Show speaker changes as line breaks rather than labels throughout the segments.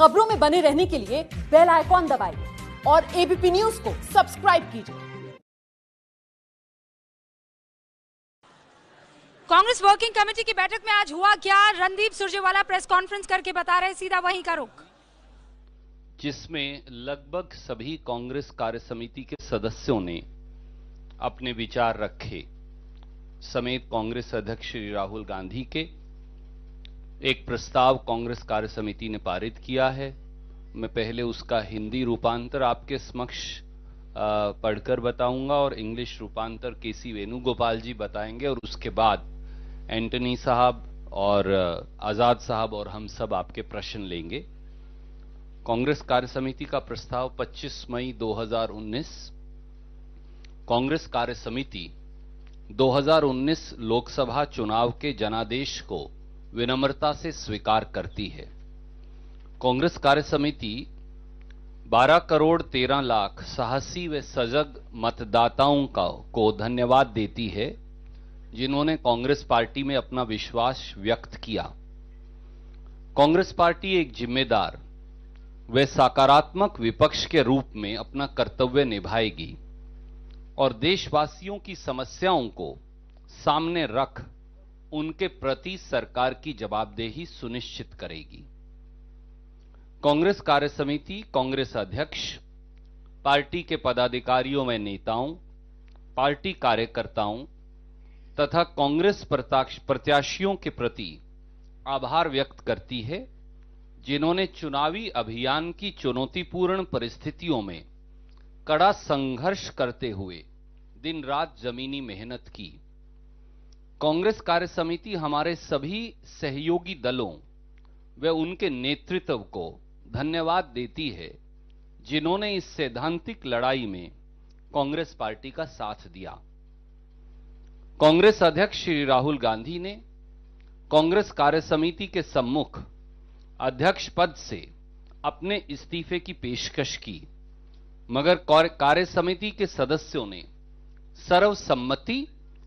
खबरों में बने रहने के लिए बेल आइकॉन दबाइए और एबीपी न्यूज को सब्सक्राइब कीजिए कांग्रेस वर्किंग कमेटी की बैठक में आज हुआ क्या रणदीप सुरजेवाला प्रेस कॉन्फ्रेंस करके बता रहे सीधा वहीं का रुख
जिसमें लगभग सभी कांग्रेस कार्य समिति के सदस्यों ने अपने विचार रखे समेत कांग्रेस अध्यक्ष श्री राहुल गांधी के एक प्रस्ताव कांग्रेस कार्य समिति ने पारित किया है मैं पहले उसका हिंदी रूपांतर आपके समक्ष पढ़कर बताऊंगा और इंग्लिश रूपांतर के सी वेणुगोपाल जी बताएंगे और उसके बाद एंटनी साहब और आज़ाद साहब और हम सब आपके प्रश्न लेंगे कांग्रेस कार्य समिति का प्रस्ताव 25 मई 2019 कांग्रेस कार्य समिति 2019 लोकसभा चुनाव के जनादेश को विनम्रता से स्वीकार करती है कांग्रेस कार्य समिति बारह करोड़ तेरह लाख साहसी व सजग मतदाताओं का को धन्यवाद देती है जिन्होंने कांग्रेस पार्टी में अपना विश्वास व्यक्त किया कांग्रेस पार्टी एक जिम्मेदार व सकारात्मक विपक्ष के रूप में अपना कर्तव्य निभाएगी और देशवासियों की समस्याओं को सामने रख उनके प्रति सरकार की जवाबदेही सुनिश्चित करेगी कांग्रेस कार्य समिति कांग्रेस अध्यक्ष पार्टी के पदाधिकारियों में नेताओं पार्टी कार्यकर्ताओं तथा कांग्रेस प्रत्याशियों के प्रति आभार व्यक्त करती है जिन्होंने चुनावी अभियान की चुनौतीपूर्ण परिस्थितियों में कड़ा संघर्ष करते हुए दिन रात जमीनी मेहनत की कांग्रेस कार्य समिति हमारे सभी सहयोगी दलों व उनके नेतृत्व को धन्यवाद देती है जिन्होंने इस सैद्धांतिक लड़ाई में कांग्रेस पार्टी का साथ दिया कांग्रेस अध्यक्ष श्री राहुल गांधी ने कांग्रेस कार्य समिति के सम्मुख अध्यक्ष पद से अपने इस्तीफे की पेशकश की मगर कार्य समिति के सदस्यों ने सर्वसम्मति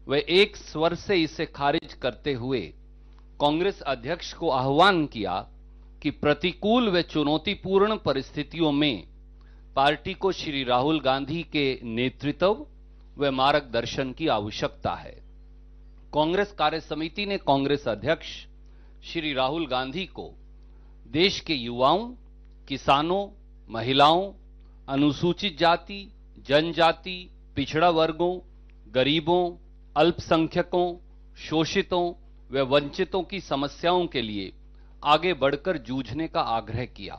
वे एक स्वर से इसे खारिज करते हुए कांग्रेस अध्यक्ष को आह्वान किया कि प्रतिकूल व चुनौतीपूर्ण परिस्थितियों में पार्टी को श्री राहुल गांधी के नेतृत्व व मार्गदर्शन की आवश्यकता है कांग्रेस कार्य समिति ने कांग्रेस अध्यक्ष श्री राहुल गांधी को देश के युवाओं किसानों महिलाओं अनुसूचित जाति जनजाति पिछड़ा वर्गों गरीबों अल्पसंख्यकों शोषितों व वंचितों की समस्याओं के लिए आगे बढ़कर जूझने का आग्रह किया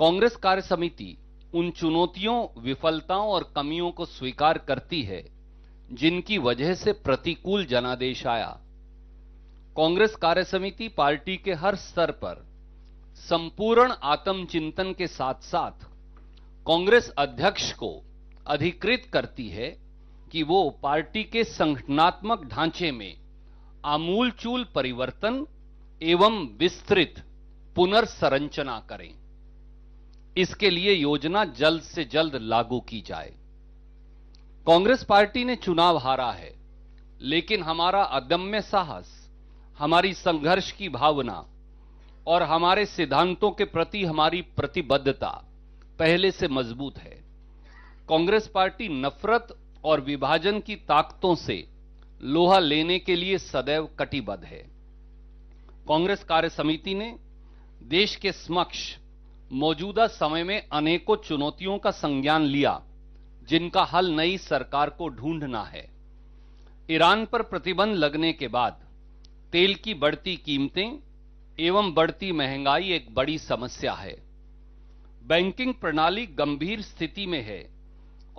कांग्रेस कार्य समिति उन चुनौतियों विफलताओं और कमियों को स्वीकार करती है जिनकी वजह से प्रतिकूल जनादेश आया कांग्रेस कार्य समिति पार्टी के हर स्तर पर संपूर्ण आत्मचिंतन के साथ साथ कांग्रेस अध्यक्ष को अधिकृत करती है कि वो पार्टी के संगठनात्मक ढांचे में आमूलचूल परिवर्तन एवं विस्तृत पुनर्संरचना करें इसके लिए योजना जल्द से जल्द लागू की जाए कांग्रेस पार्टी ने चुनाव हारा है लेकिन हमारा अदम्य साहस हमारी संघर्ष की भावना और हमारे सिद्धांतों के प्रति हमारी प्रतिबद्धता पहले से मजबूत है कांग्रेस पार्टी नफरत और विभाजन की ताकतों से लोहा लेने के लिए सदैव कटिबद्ध है कांग्रेस कार्य समिति ने देश के समक्ष मौजूदा समय में अनेकों चुनौतियों का संज्ञान लिया जिनका हल नई सरकार को ढूंढना है ईरान पर प्रतिबंध लगने के बाद तेल की बढ़ती कीमतें एवं बढ़ती महंगाई एक बड़ी समस्या है बैंकिंग प्रणाली गंभीर स्थिति में है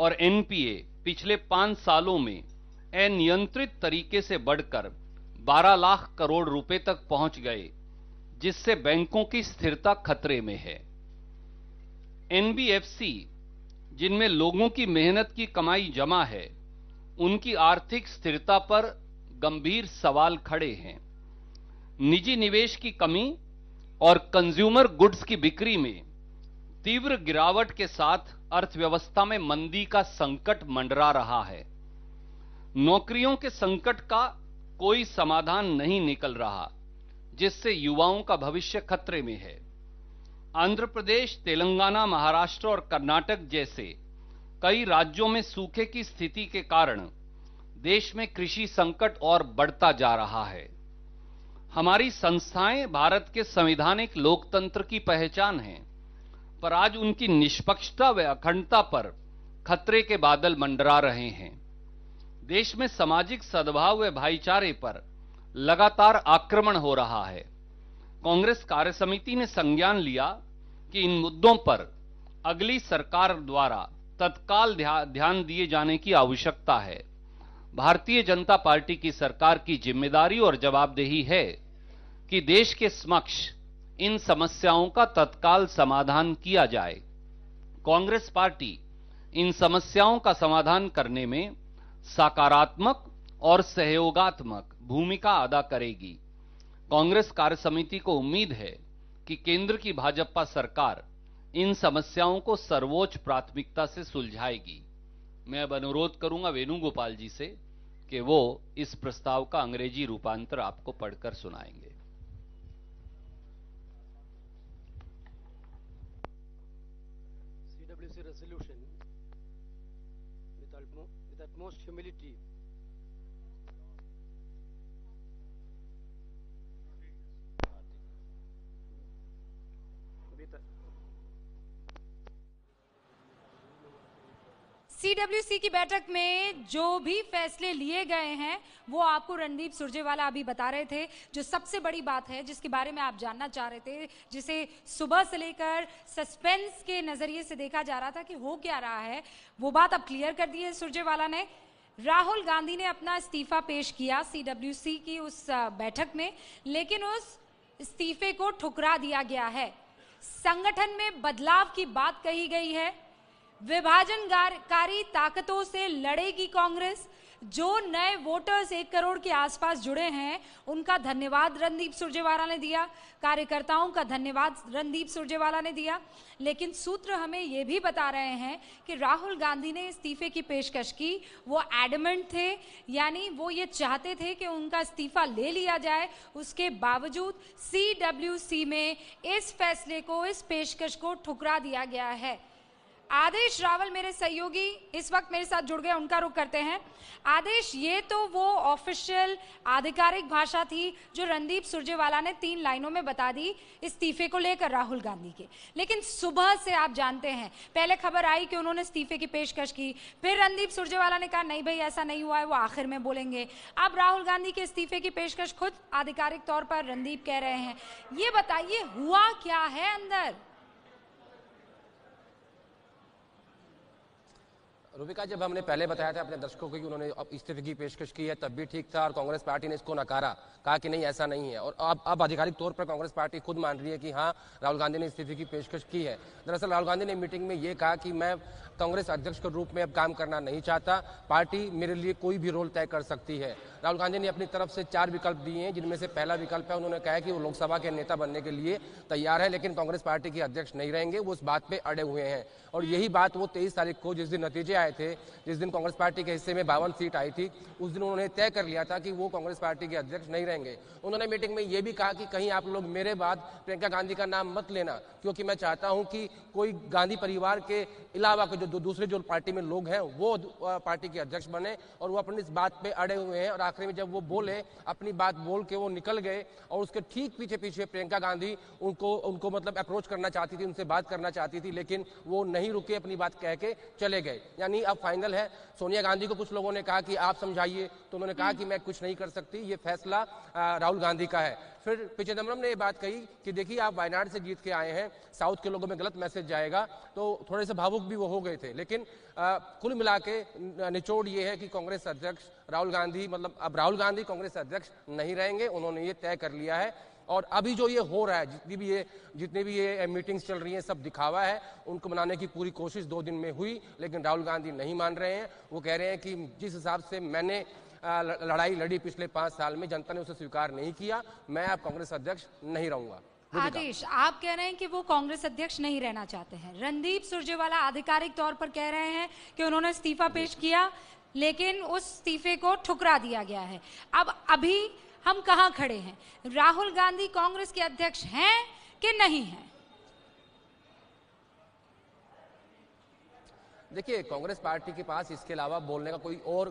और एनपीए पिछले पांच सालों में अनियंत्रित तरीके से बढ़कर 12 लाख करोड़ रुपए तक पहुंच गए जिससे बैंकों की स्थिरता खतरे में है एनबीएफसी जिनमें लोगों की मेहनत की कमाई जमा है उनकी आर्थिक स्थिरता पर गंभीर सवाल खड़े हैं निजी निवेश की कमी और कंज्यूमर गुड्स की बिक्री में तीव्र गिरावट के साथ अर्थव्यवस्था में मंदी का संकट मंडरा रहा है नौकरियों के संकट का कोई समाधान नहीं निकल रहा जिससे युवाओं का भविष्य खतरे में है आंध्र प्रदेश तेलंगाना महाराष्ट्र और कर्नाटक जैसे कई राज्यों में सूखे की स्थिति के कारण देश में कृषि संकट और बढ़ता जा रहा है हमारी संस्थाएं भारत के संवैधानिक लोकतंत्र की पहचान हैं पर आज उनकी निष्पक्षता व अखंडता पर खतरे के बादल मंडरा रहे हैं देश में सामाजिक सद्भाव व भाईचारे पर लगातार आक्रमण हो रहा है कांग्रेस कार्य समिति ने संज्ञान लिया कि इन मुद्दों पर अगली सरकार द्वारा तत्काल ध्यान दिए जाने की आवश्यकता है भारतीय जनता पार्टी की सरकार की जिम्मेदारी और जवाबदेही है कि देश के समक्ष इन समस्याओं का तत्काल समाधान किया जाए कांग्रेस पार्टी इन समस्याओं का समाधान करने में सकारात्मक और सहयोगात्मक भूमिका अदा करेगी कांग्रेस कार्य समिति को उम्मीद है कि केंद्र की भाजपा सरकार इन समस्याओं को सर्वोच्च प्राथमिकता से सुलझाएगी मैं अब अनुरोध करूंगा वेणुगोपाल जी से कि वो इस प्रस्ताव का अंग्रेजी रूपांतर आपको पढ़कर सुनाएंगे utmost humility
सीडब्ल्यूसी की बैठक में जो भी फैसले लिए गए हैं वो आपको रणदीप सुरजेवाला अभी बता रहे थे जो सबसे बड़ी बात है जिसके बारे में आप जानना चाह रहे थे जिसे सुबह से लेकर सस्पेंस के नजरिए से देखा जा रहा था कि हो क्या रहा है वो बात अब क्लियर कर दी है सुरजेवाला ने राहुल गांधी ने अपना इस्तीफा पेश किया सीडब्ल्यूसी की उस बैठक में लेकिन उस इस्तीफे को ठुकरा दिया गया है संगठन में बदलाव की बात कही गई है विभाजनकारी ताकतों से लड़ेगी कांग्रेस जो नए वोटर्स एक करोड़ के आसपास जुड़े हैं उनका धन्यवाद रणदीप सुरजेवाला ने दिया कार्यकर्ताओं का धन्यवाद रणदीप सुरजेवाला ने दिया लेकिन सूत्र हमें ये भी बता रहे हैं कि राहुल गांधी ने इस्तीफे की पेशकश की वो एडमेंट थे यानी वो ये चाहते थे कि उनका इस्तीफा ले लिया जाए उसके बावजूद सी में इस फैसले को इस पेशकश को ठुकरा दिया गया है आदेश रावल मेरे सहयोगी इस वक्त मेरे साथ जुड़ गए उनका रुख करते हैं आदेश ये तो वो ऑफिशियल आधिकारिक भाषा थी जो रणदीप सुरजेवाला ने तीन लाइनों में बता दी इस्तीफे को लेकर राहुल गांधी के लेकिन सुबह से आप जानते हैं पहले खबर आई कि उन्होंने इस्तीफे की पेशकश की फिर रणदीप सुरजेवाला ने कहा नहीं भाई ऐसा नहीं हुआ है वो आखिर में बोलेंगे अब राहुल गांधी के इस्तीफे की पेशकश खुद आधिकारिक तौर पर रणदीप कह रहे हैं ये बताइए हुआ क्या है अंदर
रूबिका जब हमने पहले बताया था अपने दर्शकों को कि उन्होंने इस्तीफे की पेशकश की है तब भी ठीक था और कांग्रेस पार्टी ने इसको नकारा कहा कि नहीं ऐसा नहीं है और अब अब आधिकारिक तौर पर कांग्रेस पार्टी खुद मान रही है कि हाँ राहुल गांधी ने इस्तीफे की पेशकश की है दरअसल राहुल गांधी ने मीटिंग में ये कहा कि मैं कांग्रेस अध्यक्ष के रूप में अब काम करना नहीं चाहता पार्टी मेरे लिए कोई भी रोल तय कर सकती है राहुल गांधी ने अपनी तरफ से चार विकल्प दिए हैं जिनमें से पहला विकल्प है उन्होंने कहा कि वो लोकसभा के नेता बनने के लिए तैयार है लेकिन कांग्रेस पार्टी के अध्यक्ष नहीं रहेंगे वो उस बात पर अड़े हुए हैं और यही बात वो तेईस तारीख को जिस दिन नतीजे आए थे जिस दिन कांग्रेस पार्टी के हिस्से में बावन सीट आई थी उस दिन उन्होंने तय कर लिया था कि वो कांग्रेस पार्टी के अध्यक्ष नहीं रहेंगे उन्होंने मीटिंग में ये भी कहा कि कहीं आप लोग मेरे बाद प्रियंका गांधी का नाम मत लेना क्योंकि मैं चाहता हूं कि कोई गांधी परिवार के अलावा के जो दूसरे जो पार्टी में लोग हैं वो पार्टी के अध्यक्ष बने और वो अपनी इस बात पे अड़े हुए हैं और आखिर में जब वो बोले अपनी बात बोल के वो निकल गए और उसके ठीक पीछे पीछे प्रियंका गांधी उनको उनको मतलब अप्रोच करना चाहती थी उनसे बात करना चाहती थी लेकिन वो नहीं रुके अपनी बात कह के चले गए यानी अब फाइनल है सोनिया गांधी को कुछ लोगों ने कहा कि आप समझाइए तो उन्होंने कहा कि मैं कुछ नहीं कर सकती ये फैसला राहुल गांधी का है फिर पी चिदम्बरम ने ये बात कही कि देखिए आप वायनाड से जीत के आए हैं साउथ के लोगों में गलत मैसेज जाएगा तो थोड़े से भावुक भी वो हो गए थे लेकिन आ, कुल मिला के निचोड़ ये है कि कांग्रेस अध्यक्ष राहुल गांधी मतलब अब राहुल गांधी कांग्रेस अध्यक्ष नहीं रहेंगे उन्होंने ये तय कर लिया है और अभी जो ये हो रहा है जितनी भी ये जितनी भी ये मीटिंग्स चल रही हैं सब दिखावा है उनको मनाने की पूरी कोशिश दो दिन में हुई लेकिन राहुल गांधी नहीं मान रहे हैं वो कह रहे हैं कि जिस हिसाब से मैंने लड़ाई लड़ी पिछले पांच साल में जनता ने उसे स्वीकार नहीं किया मैं अब कांग्रेस अध्यक्ष नहीं रहूंगा आदेश
आप कह रहे हैं कि वो कांग्रेस अध्यक्ष नहीं रहना चाहते हैं रणदीप सुरजेवाला आधिकारिक तौर पर कह रहे हैं कि उन्होंने इस्तीफा पेश किया लेकिन उस इस्तीफे को ठुकरा दिया गया है अब अभी हम कहा खड़े हैं राहुल गांधी कांग्रेस के अध्यक्ष हैं कि नहीं है
देखिए कांग्रेस पार्टी के पास इसके अलावा बोलने का कोई और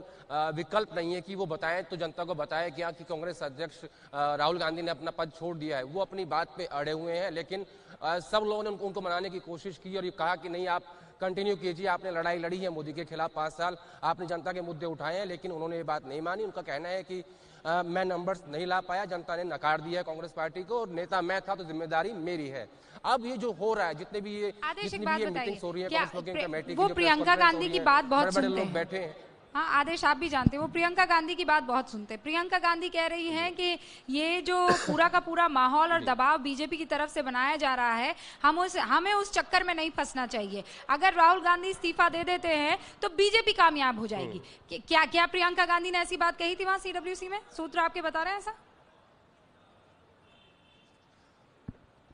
विकल्प नहीं है कि वो बताएं तो जनता को बताएं क्या कि कांग्रेस अध्यक्ष राहुल गांधी ने अपना पद छोड़ दिया है वो अपनी बात पे अड़े हुए हैं लेकिन सब लोगों ने उनको, उनको मनाने की कोशिश की और ये कहा कि नहीं आप कंटिन्यू कीजिए आपने लड़ाई लड़ी है मोदी के खिलाफ पाँच साल आपने जनता के मुद्दे उठाए हैं लेकिन उन्होंने ये बात नहीं मानी उनका कहना है कि आ, मैं नंबर्स नहीं ला पाया जनता ने नकार दिया है कांग्रेस पार्टी को और नेता मैं था तो जिम्मेदारी मेरी है अब ये जो हो रहा है जितने भी ये जितनी भी ये मीटिंग्स हो रही है कमेटी की प्रियंका गांधी की बात बहुत बड़े बड़े लोग बैठे हैं
हाँ आदेश आप भी जानते हैं वो प्रियंका गांधी की बात बहुत सुनते हैं प्रियंका गांधी कह रही हैं कि ये जो पूरा का पूरा माहौल और दबाव बीजेपी की तरफ से बनाया जा रहा है हम उस हमें उस चक्कर में नहीं फंसना चाहिए अगर राहुल गांधी इस्तीफा दे देते हैं तो बीजेपी कामयाब हो जाएगी हम्म। क्या क्या प्रियंका गांधी ने ऐसी बात कही थी वहां सी में सूत्र आपके बता रहे हैं ऐसा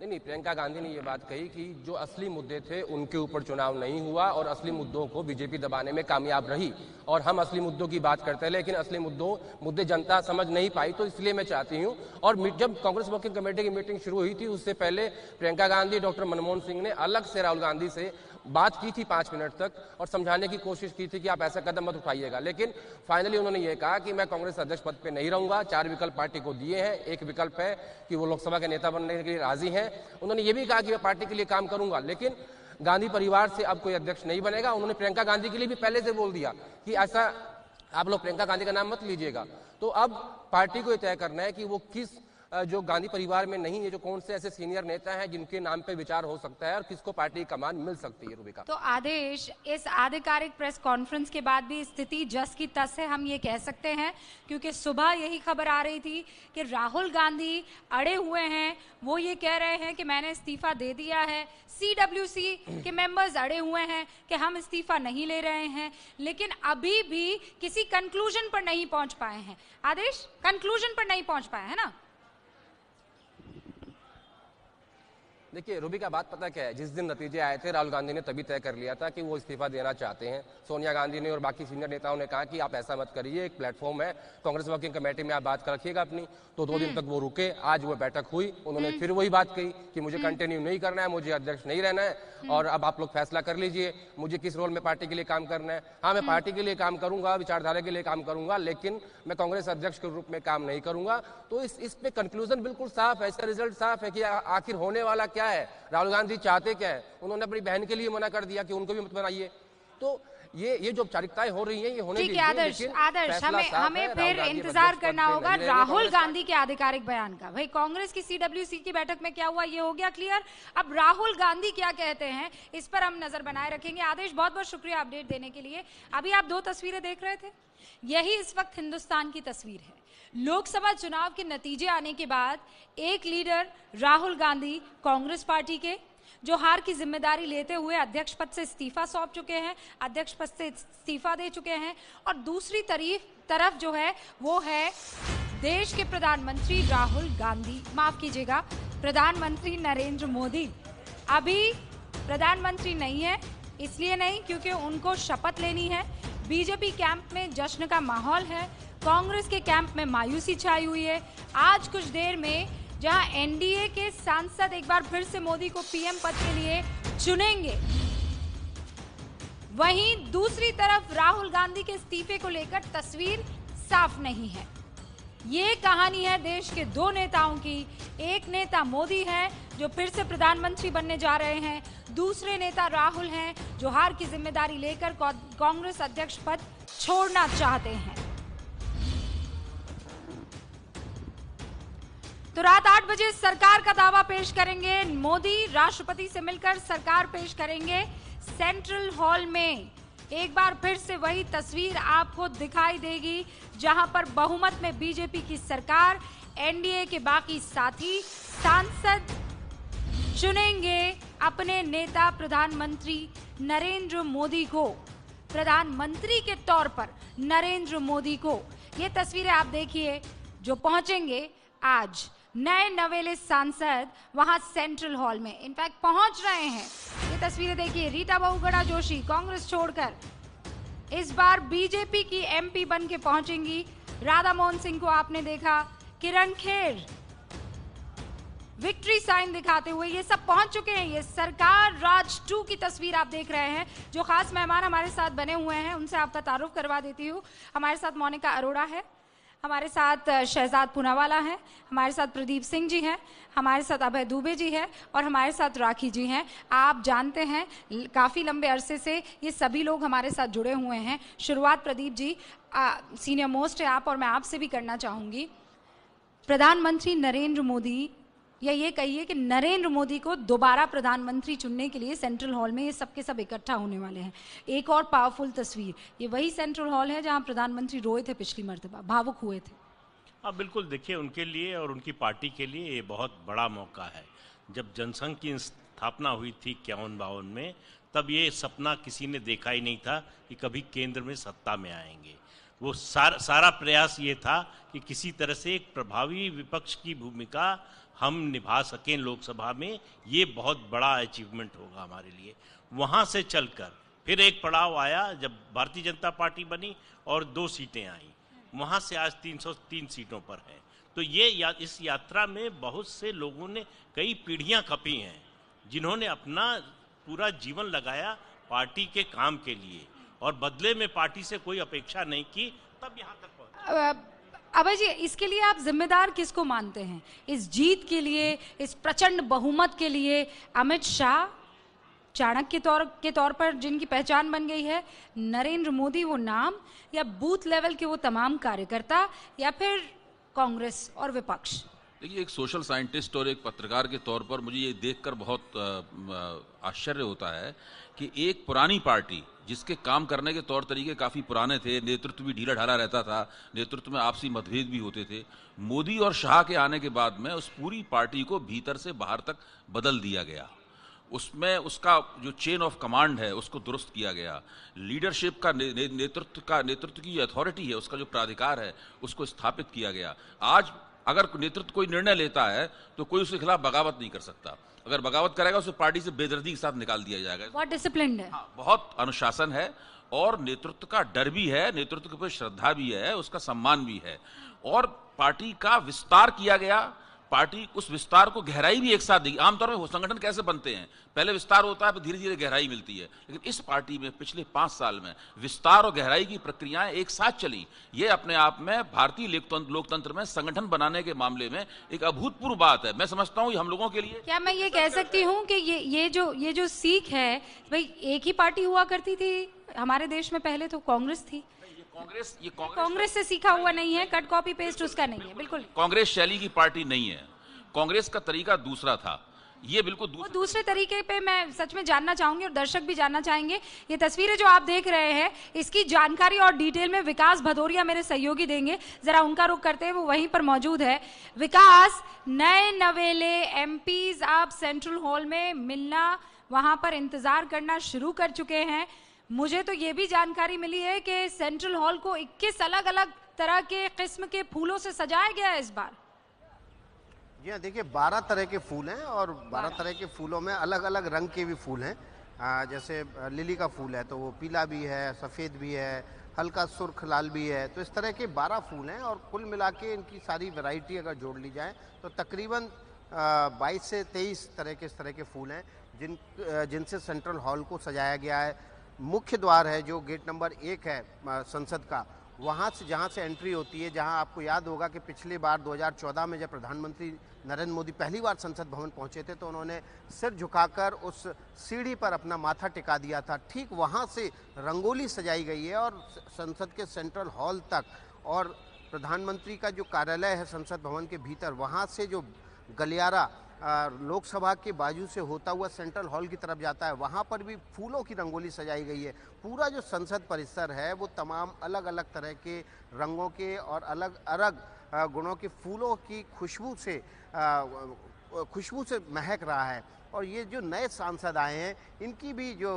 नहीं नहीं प्रियंका गांधी ने ये बात कही कि जो असली मुद्दे थे उनके ऊपर चुनाव नहीं हुआ और असली मुद्दों को बीजेपी दबाने में कामयाब रही और हम असली मुद्दों की बात करते हैं लेकिन असली मुद्दों मुद्दे जनता समझ नहीं पाई तो इसलिए मैं चाहती हूँ और जब कांग्रेस वर्किंग कमेटी की मीटिंग शुरू हुई थी उससे पहले प्रियंका गांधी डॉक्टर मनमोहन सिंह ने अलग से राहुल गांधी से बात की थी पाँच मिनट तक और समझाने की कोशिश की थी कि आप ऐसा कदम मत उठाइएगा लेकिन फाइनली उन्होंने ये कहा कि मैं कांग्रेस अध्यक्ष पद पे नहीं रहूंगा चार विकल्प पार्टी को दिए हैं एक विकल्प है कि वो लोकसभा के नेता बनने के लिए राजी हैं उन्होंने ये भी कहा कि मैं पार्टी के लिए काम करूंगा लेकिन गांधी परिवार से अब कोई अध्यक्ष नहीं बनेगा उन्होंने प्रियंका गांधी के लिए भी पहले से बोल दिया कि ऐसा आप लोग प्रियंका गांधी का नाम मत लीजिएगा तो अब पार्टी को यह तय करना है कि वो किस जो गांधी परिवार में नहीं है जो कौन से ऐसे सीनियर नेता हैं जिनके नाम पे विचार हो सकता है और किसको पार्टी की कमान मिल सकती है रूबिका तो
आदेश इस आधिकारिक प्रेस कॉन्फ्रेंस के बाद भी स्थिति जस की तस है हम ये कह सकते हैं क्योंकि सुबह यही खबर आ रही थी कि राहुल गांधी अड़े हुए हैं वो ये कह रहे हैं कि मैंने इस्तीफा दे दिया है सी के मेंबर्स अड़े हुए हैं कि हम इस्तीफा नहीं ले रहे हैं लेकिन अभी भी किसी कंक्लूजन पर नहीं पहुंच पाए हैं आदेश कंक्लूजन पर नहीं पहुंच पाए है ना
देखिए रूबी का बात पता क्या है जिस दिन नतीजे आए थे राहुल गांधी ने तभी तय कर लिया था कि वो इस्तीफा देना चाहते हैं सोनिया गांधी ने और बाकी सीनियर नेताओं ने कहा कि आप ऐसा मत करिए एक प्लेटफॉर्म है कांग्रेस वर्किंग कमेटी में आप बात कर रखिएगा अपनी तो दो दिन हम्म। तक वो रुके आज वो बैठक हुई उन्होंने हम्म। फिर वही बात कही कि मुझे कंटिन्यू हम्म। नहीं करना है मुझे अध्यक्ष नहीं रहना है और अब आप लोग फैसला कर लीजिए मुझे किस रोल में पार्टी के लिए काम करना है हाँ मैं पार्टी के लिए काम करूंगा विचारधारा के लिए काम करूंगा लेकिन मैं कांग्रेस अध्यक्ष के रूप में काम नहीं करूंगा तो इस इस पे कंक्लूजन बिल्कुल साफ है इसका रिजल्ट साफ है कि आखिर होने वाला क्या क्या है राहुल गांधी चाहते क्या है उन्होंने अपनी बहन के लिए मना कर दिया कि उनको भी मत बनाइए तो ये ये जो औपचारिकताएं हो रही हैं ये होने ठीक है आदर्श आदर्श हमें हमें फिर इंतजार करना होगा राहुल गांधी
के आधिकारिक बयान का भाई कांग्रेस की सीडब्ल्यूसी की बैठक में क्या हुआ ये हो गया क्लियर अब राहुल गांधी क्या कहते हैं इस पर हम नजर बनाए रखेंगे आदेश बहुत बहुत शुक्रिया अपडेट देने के लिए अभी आप दो तस्वीरें देख रहे थे यही इस वक्त हिंदुस्तान की तस्वीर है लोकसभा चुनाव के नतीजे आने के बाद एक लीडर राहुल गांधी कांग्रेस पार्टी के जो हार की जिम्मेदारी लेते हुए अध्यक्ष पद से इस्तीफा सौंप चुके हैं अध्यक्ष पद से इस्तीफा दे चुके हैं और दूसरी तरीफ तरफ जो है वो है देश के प्रधानमंत्री राहुल गांधी माफ कीजिएगा प्रधानमंत्री नरेंद्र मोदी अभी प्रधानमंत्री नहीं है इसलिए नहीं क्योंकि उनको शपथ लेनी है बीजेपी कैंप में जश्न का माहौल है कांग्रेस के कैंप में मायूसी छाई हुई है आज कुछ देर में जहां एनडीए के सांसद एक बार फिर से मोदी को पीएम पद के लिए चुनेंगे वहीं दूसरी तरफ राहुल गांधी के इस्तीफे को लेकर तस्वीर साफ नहीं है ये कहानी है देश के दो नेताओं की एक नेता मोदी है जो फिर से प्रधानमंत्री बनने जा रहे हैं दूसरे नेता राहुल हैं जो हार की जिम्मेदारी लेकर कांग्रेस अध्यक्ष पद छोड़ना चाहते हैं तो रात आठ बजे सरकार का दावा पेश करेंगे मोदी राष्ट्रपति से मिलकर सरकार पेश करेंगे सेंट्रल हॉल में एक बार फिर से वही तस्वीर आपको दिखाई देगी जहां पर बहुमत में बीजेपी की सरकार एनडीए के बाकी साथी सांसद चुनेंगे अपने नेता प्रधानमंत्री नरेंद्र मोदी को प्रधानमंत्री के तौर पर नरेंद्र मोदी को ये तस्वीरें आप देखिए जो पहुंचेंगे आज नए नवेले सांसद वहां सेंट्रल हॉल में इनफैक्ट पहुंच रहे हैं ये तस्वीरें देखिए रीटा बहुगड़ा जोशी कांग्रेस छोड़कर इस बार बीजेपी की एमपी बन के पहुंचेंगी राधा मोहन सिंह को आपने देखा किरण खेर विक्ट्री साइन दिखाते हुए ये सब पहुंच चुके हैं ये सरकार राज टू की तस्वीर आप देख रहे हैं जो खास मेहमान हमारे साथ बने हुए हैं उनसे आपका तारुफ करवा देती हूँ हमारे साथ मोनिका अरोड़ा है हमारे साथ शहजाद पुनावाला हैं हमारे साथ प्रदीप सिंह जी हैं हमारे साथ अभय दुबे जी हैं और हमारे साथ राखी जी हैं आप जानते हैं काफ़ी लंबे अरसे से ये सभी लोग हमारे साथ जुड़े हुए हैं शुरुआत प्रदीप जी सीनियर मोस्ट है आप और मैं आपसे भी करना चाहूँगी प्रधानमंत्री नरेंद्र मोदी या ये कहिए कि नरेंद्र मोदी को दोबारा प्रधानमंत्री चुनने के लिए सेंट्रल हॉल में ये सब के सब इकट्ठा होने वाले हैं एक और पावरफुल तस्वीर ये वही सेंट्रल हॉल है जहाँ प्रधानमंत्री रोए थे पिछली मरतबा भावुक हुए थे
आप हाँ, बिल्कुल देखिए उनके लिए और उनकी पार्टी के लिए ये बहुत बड़ा मौका है जब जनसंघ की स्थापना हुई थी इक्यावन बावन में तब ये सपना किसी ने देखा ही नहीं था कि कभी केंद्र में सत्ता में आएंगे वो सार, सारा प्रयास ये था कि किसी तरह से एक प्रभावी विपक्ष की भूमिका हम निभा सकें लोकसभा में ये बहुत बड़ा अचीवमेंट होगा हमारे लिए वहाँ से चलकर फिर एक पड़ाव आया जब भारतीय जनता पार्टी बनी और दो सीटें आई वहाँ से आज 303 सीटों पर हैं तो ये या, इस यात्रा में बहुत से लोगों ने कई पीढ़ियाँ कपी हैं जिन्होंने अपना पूरा जीवन लगाया पार्टी के काम के लिए और बदले में पार्टी से कोई अपेक्षा नहीं की तब यहाँ तक
पहुँचा अभय जी इसके लिए आप जिम्मेदार किसको मानते हैं इस जीत के लिए इस प्रचंड बहुमत के लिए अमित शाह चाणक्य के तौर के तौर पर जिनकी पहचान बन गई है नरेंद्र मोदी वो नाम या बूथ लेवल के वो तमाम कार्यकर्ता या फिर कांग्रेस और
विपक्ष
देखिए एक सोशल साइंटिस्ट और एक पत्रकार के तौर पर मुझे ये देखकर बहुत आश्चर्य होता है कि एक पुरानी पार्टी जिसके काम करने के तौर तरीके काफ़ी पुराने थे नेतृत्व भी ढीला ढाला रहता था नेतृत्व में आपसी मतभेद भी होते थे मोदी और शाह के आने के बाद में उस पूरी पार्टी को भीतर से बाहर तक बदल दिया गया उसमें उसका जो चेन ऑफ कमांड है उसको दुरुस्त किया गया लीडरशिप का ने, ने, नेतृत्व का नेतृत्व की अथॉरिटी है उसका जो प्राधिकार है उसको स्थापित किया गया आज अगर नेतृत्व कोई निर्णय लेता है तो कोई उसके खिलाफ बगावत नहीं कर सकता अगर बगावत करेगा उसे पार्टी से बेदर्दी के साथ निकाल दिया जाएगा
बहुत डिसिप्लिन है हाँ,
बहुत अनुशासन है और नेतृत्व का डर भी है नेतृत्व के प्रति श्रद्धा भी है उसका सम्मान भी है और पार्टी का विस्तार किया गया पार्टी उस विस्तार को गहराई भी एक साथ देगी आमतौर पर संगठन कैसे बनते हैं पहले विस्तार होता है फिर धीरे धीरे गहराई मिलती है लेकिन इस पार्टी में पिछले पांच साल में विस्तार और गहराई की प्रक्रियाएं एक साथ चली ये अपने आप में भारतीय लोकतंत्र में संगठन बनाने के मामले में एक अभूतपूर्व बात है मैं समझता हूँ हम लोगों के लिए
क्या मैं ये कह सकती हूँ कि ये ये जो ये जो सीख है भाई एक ही पार्टी हुआ करती थी हमारे देश में पहले तो कांग्रेस थी
कांग्रेस ये कांग्रेस से
सीखा हुआ नहीं है कट कॉपी पेस्ट उसका नहीं है बिल्कुल
कांग्रेस शैली की पार्टी नहीं है कांग्रेस का तरीका दूसरा था ये बिल्कुल दूसरे, वो
दूसरे तरीके पे मैं सच में जानना चाहूंगी और दर्शक भी जानना चाहेंगे ये तस्वीरें जो आप देख रहे हैं इसकी जानकारी और डिटेल में विकास भदौरिया मेरे सहयोगी देंगे जरा उनका रुख करते हैं वो वहीं पर मौजूद है विकास नए नवेले एम आप सेंट्रल हॉल में मिलना वहां पर इंतजार करना शुरू कर चुके हैं मुझे तो ये भी जानकारी मिली है कि सेंट्रल हॉल को 21 अलग अलग तरह के किस्म के फूलों से सजाया गया है इस बार
जी हाँ देखिए बारह तरह के फूल हैं और बारह तरह के फूलों में अलग अलग रंग के भी फूल हैं जैसे लिली का फूल है तो वो पीला भी है सफ़ेद भी है हल्का सुर्ख लाल भी है तो इस तरह के बारह फूल हैं और कुल मिला के इनकी सारी वैरायटी अगर जोड़ ली जाए तो तकरीबन बाईस से तेईस तरह के इस तरह के फूल हैं जिन जिनसे सेंट्रल हॉल को सजाया गया है मुख्य द्वार है जो गेट नंबर एक है संसद का वहाँ से जहाँ से एंट्री होती है जहाँ आपको याद होगा कि पिछले बार 2014 में जब प्रधानमंत्री नरेंद्र मोदी पहली बार संसद भवन पहुँचे थे तो उन्होंने सिर झुकाकर उस सीढ़ी पर अपना माथा टिका दिया था ठीक वहाँ से रंगोली सजाई गई है और संसद के सेंट्रल हॉल तक और प्रधानमंत्री का जो कार्यालय है संसद भवन के भीतर वहाँ से जो गलियारा लोकसभा के बाजू से होता हुआ सेंट्रल हॉल की तरफ जाता है वहाँ पर भी फूलों की रंगोली सजाई गई है पूरा जो संसद परिसर है वो तमाम अलग अलग तरह के रंगों के और अलग अलग गुणों के फूलों की खुशबू से खुशबू से महक रहा है और ये जो नए सांसद आए हैं इनकी भी जो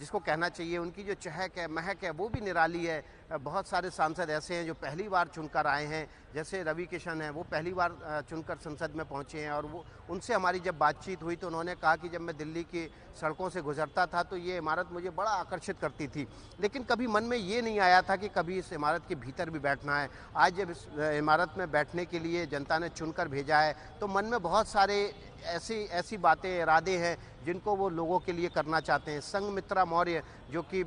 जिसको कहना चाहिए उनकी जो चहक है महक है वो भी निराली है बहुत सारे सांसद ऐसे हैं जो पहली बार चुनकर आए हैं जैसे रवि किशन हैं वो पहली बार चुनकर संसद में पहुंचे हैं और वो उनसे हमारी जब बातचीत हुई तो उन्होंने कहा कि जब मैं दिल्ली की सड़कों से गुजरता था तो ये इमारत मुझे बड़ा आकर्षित करती थी लेकिन कभी मन में ये नहीं आया था कि कभी इस इमारत के भीतर भी बैठना है आज जब इस इमारत में बैठने के लिए जनता ने चुनकर भेजा है तो मन में बहुत सारे ऐसी ऐसी बातें इरादे हैं जिनको वो लोगों के लिए करना चाहते हैं संघ मित्रा मौर्य जो कि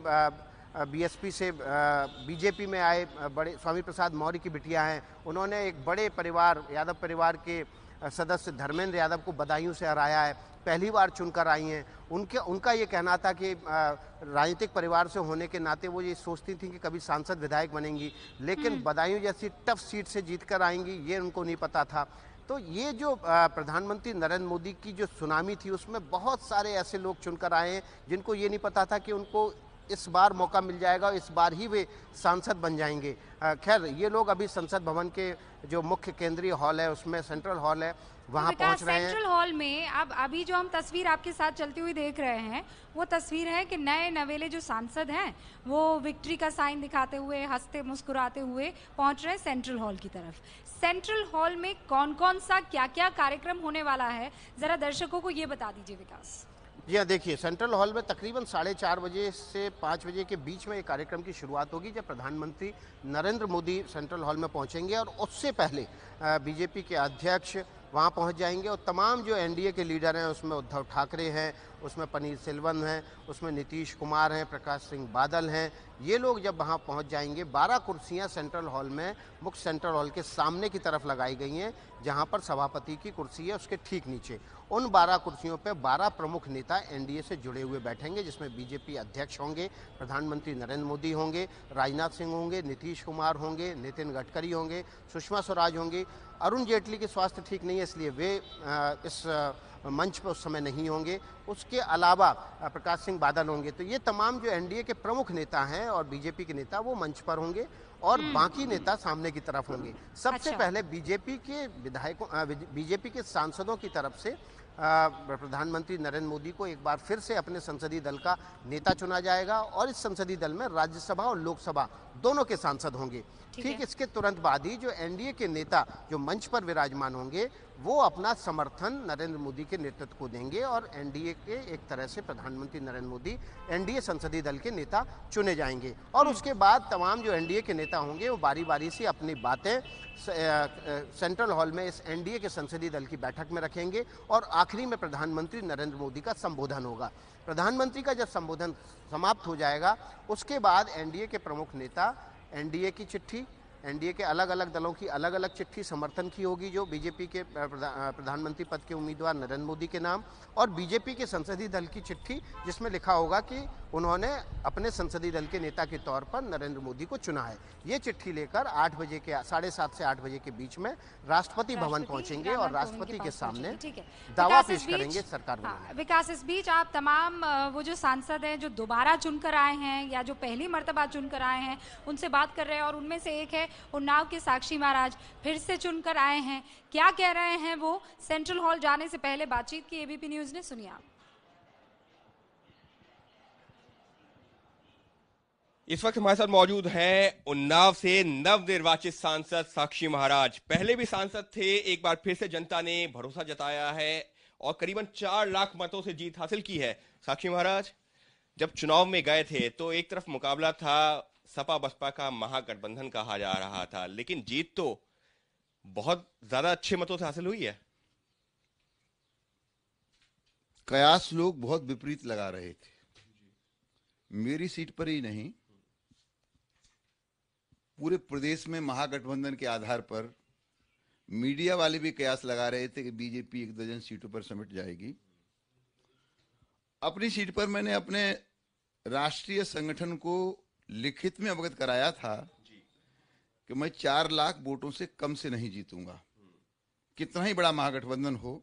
बीएसपी से बीजेपी में आए बड़े स्वामी प्रसाद मौर्य की बिटिया हैं उन्होंने एक बड़े परिवार यादव परिवार के सदस्य धर्मेंद्र यादव को बदायूं से हराया है पहली बार चुनकर आई हैं उनके उनका ये कहना था कि राजनीतिक परिवार से होने के नाते वो ये सोचती थी कि कभी सांसद विधायक बनेंगी लेकिन हम्म। बदायूं जैसी टफ सीट से जीत कर आएंगी ये उनको नहीं पता था तो ये जो प्रधानमंत्री नरेंद्र मोदी की जो सुनामी थी उसमें बहुत सारे ऐसे लोग चुनकर आए हैं जिनको ये नहीं पता था कि उनको इस बार मौका मिल जाएगा और इस बार ही वे सांसद बन जाएंगे खैर ये लोग अभी संसद भवन के जो मुख्य केंद्रीय हॉल है उसमें सेंट्रल हॉल है वहाँ पहुँच रहे हैं सेंट्रल
हॉल में अब अभी जो हम तस्वीर आपके साथ चलती हुई देख रहे हैं वो तस्वीर है कि नए नवेले जो सांसद हैं वो विक्ट्री का साइन दिखाते हुए हंसते मुस्कुराते हुए पहुँच रहे हैं सेंट्रल हॉल की तरफ सेंट्रल हॉल में कौन कौन सा क्या क्या कार्यक्रम होने वाला है ज़रा दर्शकों को ये बता दीजिए विकास
जी हाँ देखिए सेंट्रल हॉल में तकरीबन साढ़े चार बजे से पाँच बजे के बीच में ये कार्यक्रम की शुरुआत होगी जब प्रधानमंत्री नरेंद्र मोदी सेंट्रल हॉल में पहुंचेंगे और उससे पहले बीजेपी के अध्यक्ष वहाँ पहुँच जाएंगे और तमाम जो एनडीए के लीडर हैं उसमें उद्धव ठाकरे हैं उसमें पनीर सिलवन हैं उसमें नीतीश कुमार हैं प्रकाश सिंह बादल हैं ये लोग जब वहाँ पहुँच जाएंगे बारह कुर्सियाँ सेंट्रल हॉल में मुख्य सेंट्रल हॉल के सामने की तरफ लगाई गई हैं जहाँ पर सभापति की कुर्सी है उसके ठीक नीचे उन बारह कुर्सियों पर बारह प्रमुख नेता एन से जुड़े हुए बैठेंगे जिसमें बीजेपी अध्यक्ष होंगे प्रधानमंत्री नरेंद्र मोदी होंगे राजनाथ सिंह होंगे नीतीश कुमार होंगे नितिन गडकरी होंगे सुषमा स्वराज होंगी अरुण जेटली के स्वास्थ्य ठीक नहीं है इसलिए वे इस मंच पर उस समय नहीं होंगे उसके अलावा प्रकाश सिंह बादल होंगे तो ये तमाम जो एनडीए के प्रमुख नेता हैं और बीजेपी के नेता वो मंच पर होंगे और हम्म। बाकी नेता सामने की तरफ होंगे सबसे अच्छा। पहले बीजेपी के विधायकों बीजेपी के सांसदों की तरफ से प्रधानमंत्री नरेंद्र मोदी को एक बार फिर से अपने संसदीय दल का नेता चुना जाएगा और इस संसदीय दल में राज्यसभा और लोकसभा दोनों के सांसद होंगे ठीक इसके तुरंत बाद ही जो एनडीए के नेता जो मंच पर विराजमान होंगे वो अपना समर्थन नरेंद्र मोदी के नेतृत्व को देंगे और एनडीए के एक तरह से प्रधानमंत्री नरेंद्र मोदी एनडीए संसदीय दल के नेता चुने जाएंगे और हम्म। उसके बाद तमाम जो एनडीए के नेता होंगे वो बारी बारी से अपनी बातें सेंट्रल हॉल में इस एनडीए के संसदीय दल की बैठक में रखेंगे और आखिरी में प्रधानमंत्री नरेंद्र मोदी का संबोधन होगा प्रधानमंत्री का जब संबोधन समाप्त हो जाएगा उसके बाद एनडीए के प्रमुख नेता एनडीए की चिट्ठी एनडीए के अलग अलग दलों की अलग अलग चिट्ठी समर्थन की होगी जो बीजेपी के प्रधानमंत्री पद के उम्मीदवार नरेंद्र मोदी के नाम और बीजेपी के संसदीय दल की चिट्ठी जिसमें लिखा होगा कि उन्होंने अपने संसदीय दल के नेता के तौर पर नरेंद्र मोदी को चुना है ये चिट्ठी लेकर आठ बजे के साढ़े सात से आठ बजे के बीच में राष्ट्रपति भवन पहुंचेंगे और राष्ट्रपति के सामने दावा पेश करेंगे सरकार हाँ,
विकास इस बीच आप तमाम वो जो सांसद हैं जो दोबारा चुनकर आए हैं या जो पहली मरतबा चुनकर आए हैं उनसे बात कर रहे हैं और उनमें से एक है उन्नाव के साक्षी महाराज फिर से चुनकर आए हैं क्या कह रहे हैं वो सेंट्रल हॉल जाने से पहले बातचीत की एबीपी न्यूज ने सुनी आप
इस वक्त हमारे साथ मौजूद हैं उन्नाव से नवनिर्वाचित सांसद साक्षी महाराज पहले भी सांसद थे एक बार फिर से जनता ने भरोसा जताया है और करीबन चार लाख मतों से जीत हासिल की है साक्षी महाराज जब चुनाव में गए थे तो एक तरफ मुकाबला था सपा बसपा का महागठबंधन कहा जा रहा था लेकिन जीत तो बहुत ज्यादा अच्छे मतों से हासिल हुई है
कयास लोग बहुत विपरीत लगा रहे थे मेरी सीट पर ही नहीं पूरे प्रदेश में महागठबंधन के आधार पर मीडिया वाले भी कयास लगा रहे थे कि बीजेपी एक दर्जन सीटों पर समेट जाएगी अपनी सीट पर मैंने अपने राष्ट्रीय संगठन को लिखित में अवगत कराया था कि मैं चार लाख वोटों से कम से नहीं जीतूंगा कितना ही बड़ा महागठबंधन हो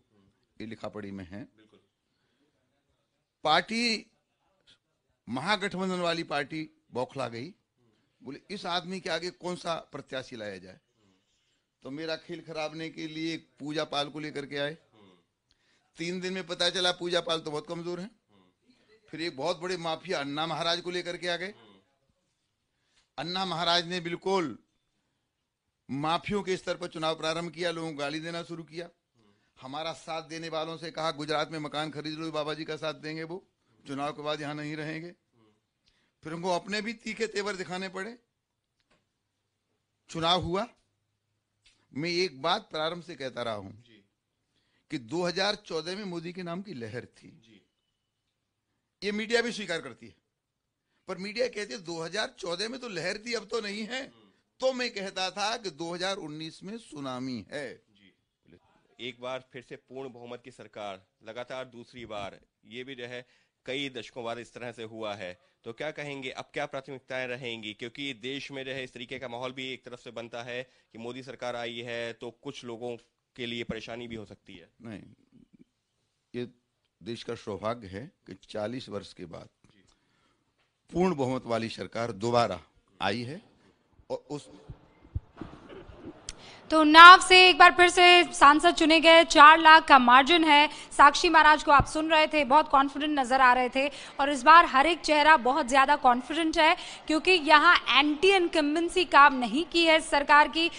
ये लिखा पड़ी में है पार्टी महागठबंधन वाली पार्टी बौखला गई बोले इस आदमी के आगे कौन सा प्रत्याशी लाया जाए तो मेरा खेल खराबने के लिए पूजा पाल को लेकर के आए तीन दिन में पता चला पूजा पाल तो बहुत कमजोर है फिर एक बहुत बड़े माफिया अन्ना महाराज को लेकर के आ गए अन्ना महाराज ने बिल्कुल माफियों के स्तर पर चुनाव प्रारंभ किया लोगों को गाली देना शुरू किया हमारा साथ देने वालों से कहा गुजरात में मकान खरीद लो बाबा जी का साथ देंगे वो चुनाव के बाद यहाँ नहीं रहेंगे फिर उनको अपने भी तीखे तेवर दिखाने पड़े चुनाव हुआ मैं एक बात प्रारंभ से कहता रहा हूं कि 2014 में मोदी के नाम की लहर थी ये मीडिया भी स्वीकार करती है पर मीडिया कहती है 2014 में तो लहर थी अब तो नहीं है हम्म। तो मैं कहता था कि 2019 में सुनामी है
एक बार फिर से पूर्ण बहुमत की सरकार लगातार दूसरी बार ये भी जो है कई दशकों बाद इस तरह से हुआ है तो क्या कहेंगे अब क्या प्राथमिकताएं रहेंगी क्योंकि देश में जो है इस तरीके का माहौल भी एक तरफ से बनता है कि मोदी सरकार आई है तो कुछ लोगों के लिए परेशानी भी हो सकती है
नहीं ये देश का सौभाग्य है कि 40 वर्ष के बाद पूर्ण बहुमत वाली सरकार दोबारा आई है और उस
तो उन्नाव से एक बार फिर से सांसद चुने गए चार लाख का मार्जिन है साक्षी महाराज को आप सुन रहे थे बहुत कॉन्फिडेंट नजर आ रहे थे और इस बार हर एक चेहरा बहुत ज्यादा कॉन्फिडेंट है क्योंकि यहाँ एंटी इनकम्बेंसी काम नहीं की है सरकार की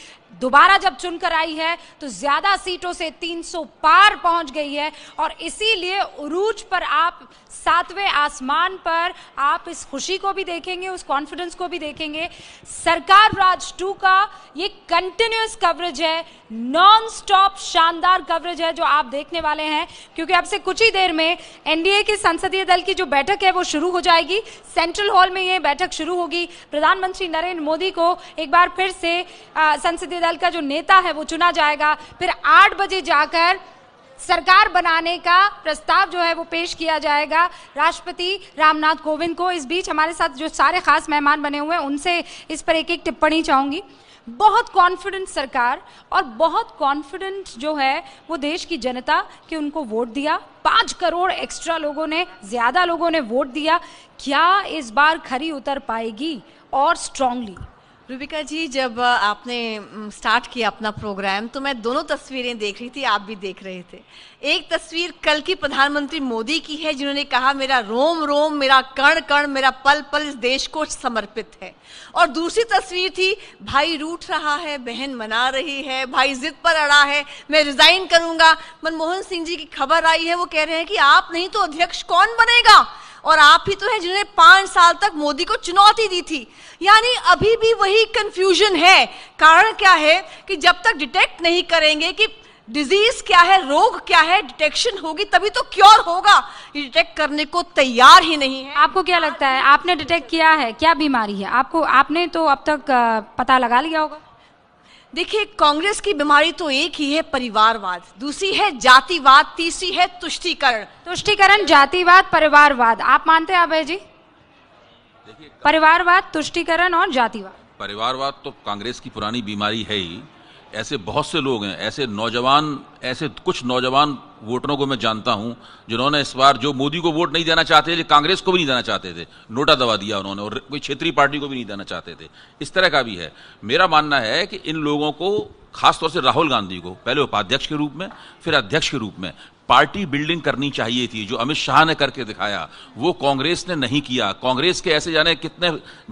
दोबारा जब चुनकर आई है तो ज्यादा सीटों से 300 पार पहुंच गई है और इसीलिए उरूज पर आप सातवें आसमान पर आप इस खुशी को भी देखेंगे उस कॉन्फिडेंस को भी देखेंगे सरकार राज टू का ये कंटिन्यूस कवरेज है नॉन स्टॉप शानदार कवरेज है जो आप देखने वाले हैं क्योंकि अब से कुछ ही देर में एनडीए के संसदीय दल की जो बैठक है वो शुरू हो जाएगी सेंट्रल हॉल में ये बैठक शुरू होगी प्रधानमंत्री नरेंद्र मोदी को एक बार फिर से संसदीय विपक्षी दल का जो नेता है वो चुना जाएगा फिर आठ बजे जाकर सरकार बनाने का प्रस्ताव जो है वो पेश किया जाएगा राष्ट्रपति रामनाथ कोविंद को इस बीच हमारे साथ जो सारे खास मेहमान बने हुए हैं उनसे इस पर एक एक टिप्पणी चाहूंगी बहुत कॉन्फिडेंट सरकार और बहुत कॉन्फिडेंट जो है वो देश की जनता कि उनको वोट दिया पांच करोड़ एक्स्ट्रा लोगों ने ज़्यादा लोगों ने वोट दिया क्या इस बार खरी उतर पाएगी और
स्ट्रांगली रूबिका जी जब आपने स्टार्ट किया अपना प्रोग्राम तो मैं दोनों तस्वीरें देख रही थी आप भी देख रहे थे एक तस्वीर कल की प्रधानमंत्री मोदी की है जिन्होंने कहा मेरा रोम रोम मेरा कण कण मेरा पल पल इस देश को समर्पित है और दूसरी तस्वीर थी भाई रूठ रहा है बहन मना रही है भाई जिद पर अड़ा है मैं रिजाइन करूंगा मनमोहन सिंह जी की खबर आई है वो कह रहे हैं कि आप नहीं तो अध्यक्ष कौन बनेगा और आप ही तो हैं जिन्होंने पांच साल तक मोदी को चुनौती दी थी यानी अभी भी वही कंफ्यूजन है कारण क्या है कि जब तक डिटेक्ट नहीं करेंगे कि डिजीज क्या है रोग क्या है डिटेक्शन होगी तभी तो क्योर होगा डिटेक्ट
करने को तैयार ही नहीं है आपको क्या लगता है आपने डिटेक्ट किया है क्या बीमारी है आपको आपने
तो अब तक पता लगा लिया होगा देखिए कांग्रेस की बीमारी तो एक ही है परिवारवाद दूसरी है जातिवाद तीसरी है तुष्टिकरण तुष्टिकरण जातिवाद
परिवारवाद आप मानते हैं अभय जी परिवारवाद तुष्टिकरण और जातिवाद
परिवारवाद तो कांग्रेस की पुरानी बीमारी है ही ऐसे बहुत से लोग हैं ऐसे नौजवान ऐसे कुछ नौजवान वोटरों को मैं जानता हूं जिन्होंने इस बार जो मोदी को वोट नहीं देना चाहते थे कांग्रेस को भी नहीं देना चाहते थे नोटा दबा दिया उन्होंने और कोई क्षेत्रीय पार्टी को भी नहीं देना चाहते थे इस तरह का भी है मेरा मानना है कि इन लोगों को खासतौर से राहुल गांधी को पहले उपाध्यक्ष के रूप में फिर अध्यक्ष के रूप में पार्टी बिल्डिंग करनी चाहिए थी जो अमित शाह ने करके दिखाया वो कांग्रेस ने नहीं किया कांग्रेस के ऐसे जाने कितने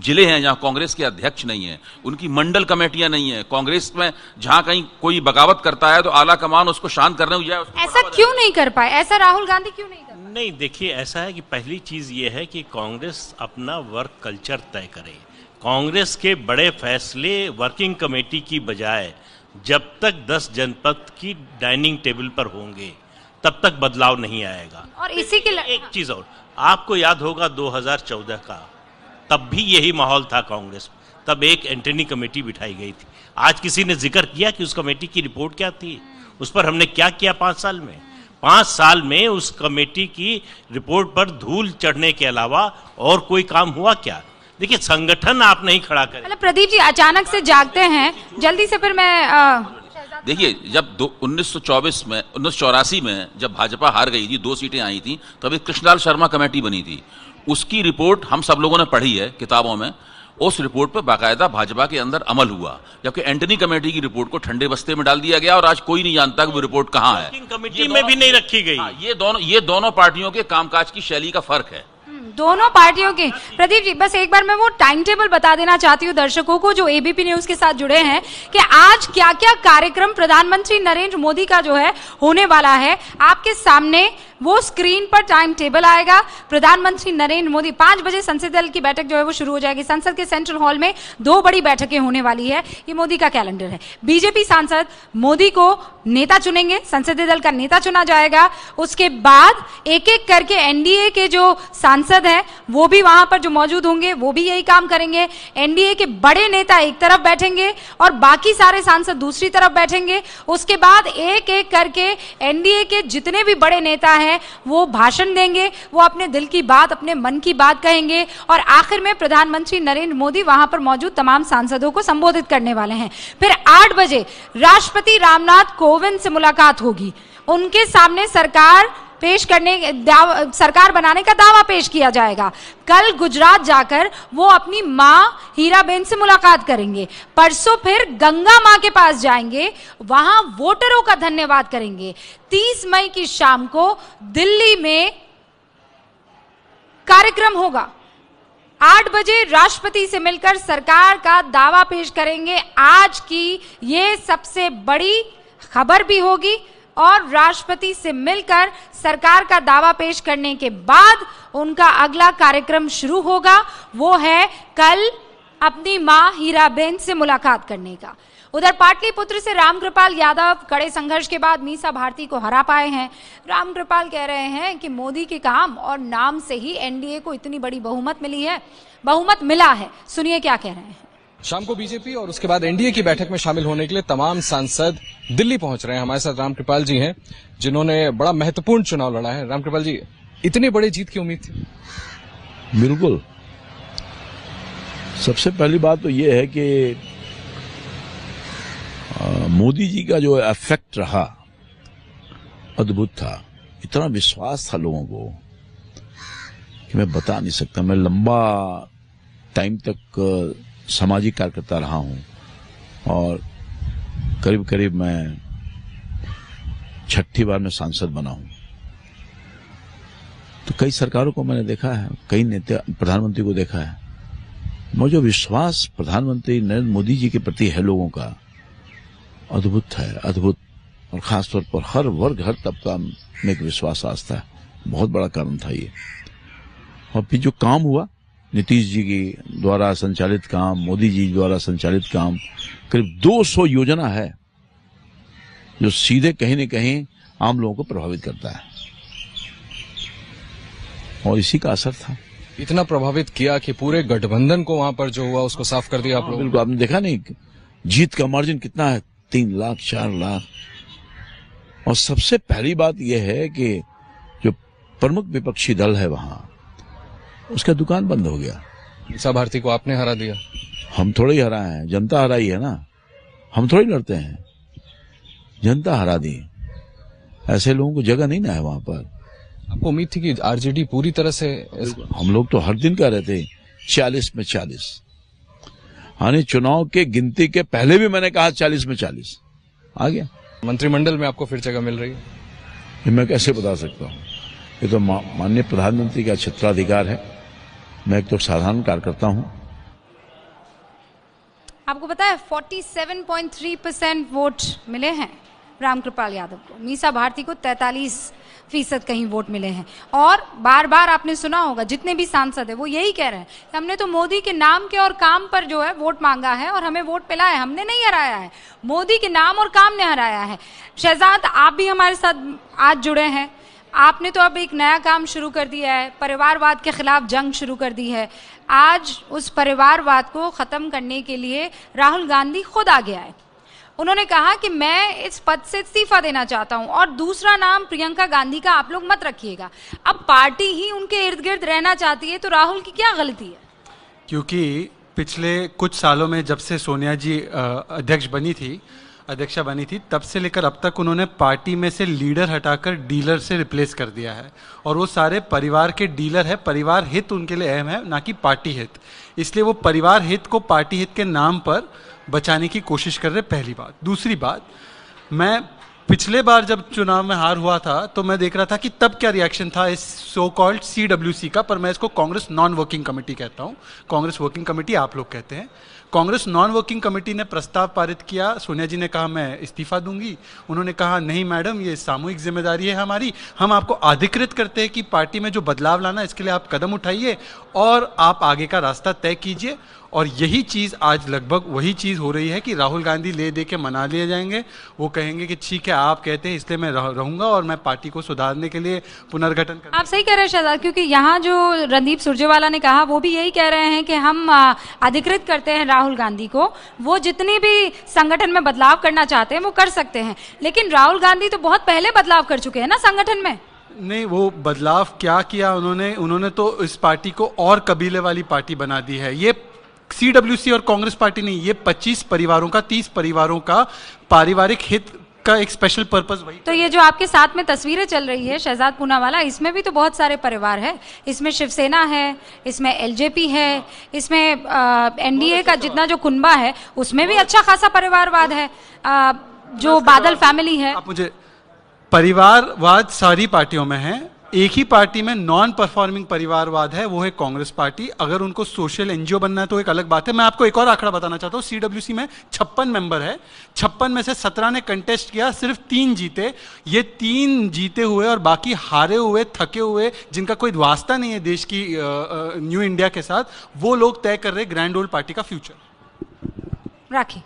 जिले हैं जहां कांग्रेस के अध्यक्ष नहीं हैं उनकी मंडल कमेटियां नहीं हैं कांग्रेस में जहां कहीं कोई बगावत करता है तो
आला कमान उसको शांत करने जाए
ऐसा क्यों नहीं कर पाए ऐसा राहुल गांधी क्यों नहीं कर
नहीं देखिए ऐसा है कि पहली चीज ये है कि कांग्रेस अपना वर्क कल्चर तय करे कांग्रेस के बड़े फैसले वर्किंग कमेटी की बजाय जब तक 10 जनपद की डाइनिंग टेबल पर होंगे तब तक बदलाव नहीं आएगा
और इसी के एक चीज
और आपको याद होगा 2014 का तब भी यही माहौल था कांग्रेस तब एक एंटनी कमेटी बिठाई गई थी आज किसी ने जिक्र किया कि उस कमेटी की रिपोर्ट क्या थी उस पर हमने क्या किया पांच साल में पांच साल में उस कमेटी की रिपोर्ट पर धूल चढ़ने के अलावा और कोई काम हुआ क्या देखिए संगठन आप नहीं खड़ा कर
प्रदीप जी अचानक से जागते हैं जल्दी से फिर मैं आ...
देखिए जब दो
उन्नीस में उन्नीस में जब भाजपा हार गई थी दो सीटें आई थी तब एक कृष्णलाल शर्मा कमेटी बनी थी उसकी रिपोर्ट हम सब लोगों ने पढ़ी है किताबों में उस रिपोर्ट पर बाकायदा भाजपा के अंदर अमल हुआ जबकि एंटनी कमेटी की रिपोर्ट को ठंडे बस्ते में डाल दिया गया और आज कोई नहीं जानता कि वो रिपोर्ट कहाँ है कमेटी में भी नहीं रखी गई ये दोनों ये दोनों पार्टियों के कामकाज की शैली
का फर्क है दोनों पार्टियों के प्रदीप जी बस एक बार मैं वो टाइम टेबल बता देना चाहती हूँ दर्शकों को जो एबीपी न्यूज के साथ जुड़े हैं कि आज क्या क्या कार्यक्रम प्रधानमंत्री नरेंद्र मोदी का जो है होने वाला है आपके सामने वो स्क्रीन पर टाइम टेबल आएगा प्रधानमंत्री नरेंद्र मोदी पांच बजे संसद दल की बैठक जो है वो शुरू हो जाएगी संसद के सेंट्रल हॉल में दो बड़ी बैठकें होने वाली है ये मोदी का कैलेंडर है बीजेपी सांसद मोदी को नेता चुनेंगे संसदीय दल का नेता चुना जाएगा उसके बाद एक एक करके एनडीए के जो सांसद हैं वो भी वहां पर जो मौजूद होंगे वो भी यही काम करेंगे एनडीए के बड़े नेता एक तरफ बैठेंगे और बाकी सारे सांसद दूसरी तरफ बैठेंगे उसके बाद एक एक करके एनडीए के जितने भी बड़े नेता हैं है वो भाषण देंगे वो अपने दिल की बात अपने मन की बात कहेंगे और आखिर में प्रधानमंत्री नरेंद्र मोदी वहां पर मौजूद तमाम सांसदों को संबोधित करने वाले हैं फिर आठ बजे राष्ट्रपति रामनाथ कोविंद से मुलाकात होगी उनके सामने सरकार पेश करने सरकार बनाने का दावा पेश किया जाएगा कल गुजरात जाकर वो अपनी माँ हीराबेन से मुलाकात करेंगे परसों फिर गंगा माँ के पास जाएंगे वहां वोटरों का धन्यवाद करेंगे 30 मई की शाम को दिल्ली में कार्यक्रम होगा आठ बजे राष्ट्रपति से मिलकर सरकार का दावा पेश करेंगे आज की ये सबसे बड़ी खबर भी होगी और राष्ट्रपति से मिलकर सरकार का दावा पेश करने के बाद उनका अगला कार्यक्रम शुरू होगा वो है कल अपनी माँ हीराबेन से मुलाकात करने का उधर पाटलिपुत्र से रामकृपाल यादव कड़े संघर्ष के बाद मीसा भारती को हरा पाए हैं रामकृपाल कह रहे हैं कि मोदी के काम और नाम से ही एनडीए को इतनी बड़ी बहुमत मिली है बहुमत मिला है सुनिए क्या कह रहे हैं
शाम को बीजेपी और उसके बाद एनडीए की बैठक में शामिल होने के लिए तमाम सांसद दिल्ली पहुंच रहे हैं हमारे साथ रामकृपाल जी हैं जिन्होंने बड़ा महत्वपूर्ण चुनाव लड़ा है रामकृपाल जी इतने बड़े जीत की
उम्मीद थी बिल्कुल सबसे पहली बात तो यह है कि मोदी जी का जो इफेक्ट रहा अद्भुत था इतना विश्वास था लोगों को कि मैं बता नहीं सकता मैं लंबा टाइम तक सामाजिक कार्यकर्ता रहा हूं और करीब करीब मैं छठी बार में सांसद बना हूं तो कई सरकारों को मैंने देखा है कई नेता प्रधानमंत्री को देखा है मुझे विश्वास प्रधानमंत्री नरेंद्र मोदी जी के प्रति है लोगों का अद्भुत है अद्भुत और खासतौर पर हर वर्ग हर तबका में एक विश्वास आस्था है बहुत बड़ा कारण था ये और फिर जो काम हुआ नीतीश जी की द्वारा संचालित काम मोदी जी द्वारा संचालित काम करीब 200 योजना है जो सीधे कहीं न कहीं आम लोगों को प्रभावित करता है और इसी का असर था इतना प्रभावित किया कि पूरे गठबंधन को वहां पर जो हुआ उसको साफ कर दिया आप हाँ, लोग बिल्कुल आपने देखा नहीं जीत का मार्जिन कितना है तीन लाख चार लाख और सबसे पहली बात यह है कि जो प्रमुख विपक्षी दल है वहां उसका दुकान बंद हो गया मीसा भारती को आपने हरा दिया हम थोड़े ही हरा है जनता हराई है ना हम थोड़ी लड़ते हैं जनता हरा दी ऐसे लोगों को जगह नहीं ना है वहां पर आपको उम्मीद थी कि आरजेडी पूरी तरह से हम लोग तो हर दिन कह रहे थे चालीस में चालीस यानी चुनाव के गिनती के पहले भी मैंने कहा चालीस में चालीस आ गया मंत्रिमंडल में आपको फिर जगह मिल रही है मैं कैसे बता सकता हूँ ये तो माननीय प्रधानमंत्री का क्षेत्राधिकार है मैं एक तो साधारण कार्यकर्ता हूं
आपको पता है 47.3 परसेंट वोट मिले हैं रामकृपाल यादव को मीसा भारती को 43 फीसद कहीं वोट मिले हैं और बार बार आपने सुना होगा जितने भी सांसद है वो यही कह रहे हैं कि हमने तो मोदी के नाम के और काम पर जो है वोट मांगा है और हमें वोट मिला है हमने नहीं हराया है मोदी के नाम और काम ने हराया है शहजाद आप भी हमारे साथ आज जुड़े हैं आपने तो अब एक नया काम शुरू कर दिया है परिवारवाद के खिलाफ जंग शुरू कर दी है आज उस परिवारवाद को ख़त्म करने के लिए राहुल गांधी खुद आ गया है उन्होंने कहा कि मैं इस पद से इस्तीफा देना चाहता हूं और दूसरा नाम प्रियंका गांधी का आप लोग मत रखिएगा अब पार्टी ही उनके इर्द गिर्द रहना चाहती है तो राहुल की क्या गलती है
क्योंकि पिछले कुछ सालों में जब से सोनिया जी अध्यक्ष बनी थी अध्यक्षा बनी थी तब से लेकर अब तक उन्होंने पार्टी में से लीडर हटाकर डीलर से रिप्लेस कर दिया है और वो सारे परिवार के डीलर है परिवार हित उनके लिए अहम है ना कि पार्टी हित इसलिए वो परिवार हित को पार्टी हित के नाम पर बचाने की कोशिश कर रहे पहली बात दूसरी बात मैं पिछले बार जब चुनाव में हार हुआ था तो मैं देख रहा था कि तब क्या रिएक्शन था इस सो कॉल्ड सी का पर मैं इसको कांग्रेस नॉन वर्किंग कमेटी कहता हूँ कांग्रेस वर्किंग कमेटी आप लोग कहते हैं कांग्रेस नॉन वर्किंग कमेटी ने प्रस्ताव पारित किया सोनिया जी ने कहा मैं इस्तीफा दूंगी उन्होंने कहा नहीं मैडम ये सामूहिक जिम्मेदारी है हमारी हम आपको अधिकृत करते हैं कि पार्टी में जो बदलाव लाना इसके लिए आप कदम उठाइए और आप आगे का रास्ता तय कीजिए और यही चीज़ आज लगभग वही चीज़ हो रही है कि राहुल गांधी ले दे के मना लिए जाएंगे वो कहेंगे कि ठीक है आप कहते हैं इसलिए मैं रहूंगा और मैं पार्टी को सुधारने के लिए पुनर्गठन
आप सही कह रहे हैं शहजाद क्योंकि यहाँ जो रणदीप सुरजेवाला ने कहा वो भी यही कह रहे हैं कि हम अधिकृत करते हैं राहुल गांधी को वो जितनी भी संगठन में बदलाव करना चाहते हैं वो कर सकते हैं लेकिन राहुल गांधी तो बहुत पहले बदलाव कर चुके हैं ना संगठन में
नहीं वो बदलाव क्या किया उन्होंने उन्होंने तो इस पार्टी को और कबीले वाली पार्टी बना दी है ये सी और कांग्रेस पार्टी नहीं ये 25 परिवारों का 30 परिवारों का पारिवारिक हित का एक स्पेशल पर्पज वही
तो ये जो आपके साथ में तस्वीरें चल रही है शहजाद पूनावाला इसमें भी तो बहुत सारे परिवार है इसमें शिवसेना है इसमें एलजेपी है इसमें एनडीए का तो जितना जो कुनबा है उसमें भी अच्छा खासा परिवारवाद है आ, जो तो बादल फैमिली है आप मुझे
परिवारवाद सारी पार्टियों में है एक ही पार्टी में नॉन परफॉर्मिंग परिवारवाद है वो है कांग्रेस पार्टी अगर उनको सोशल एनजीओ बनना है तो एक अलग बात है मैं आपको एक और आंकड़ा बताना चाहता हूँ सीडब्ल्यूसी में छप्पन मेंबर है छप्पन में से सत्रह ने कंटेस्ट किया सिर्फ तीन जीते ये तीन जीते हुए और बाकी हारे हुए थके हुए जिनका कोई वास्ता नहीं है देश की न्यू इंडिया के साथ वो लोग तय कर रहे ग्रैंड ओल्ड पार्टी का फ्यूचर
राखी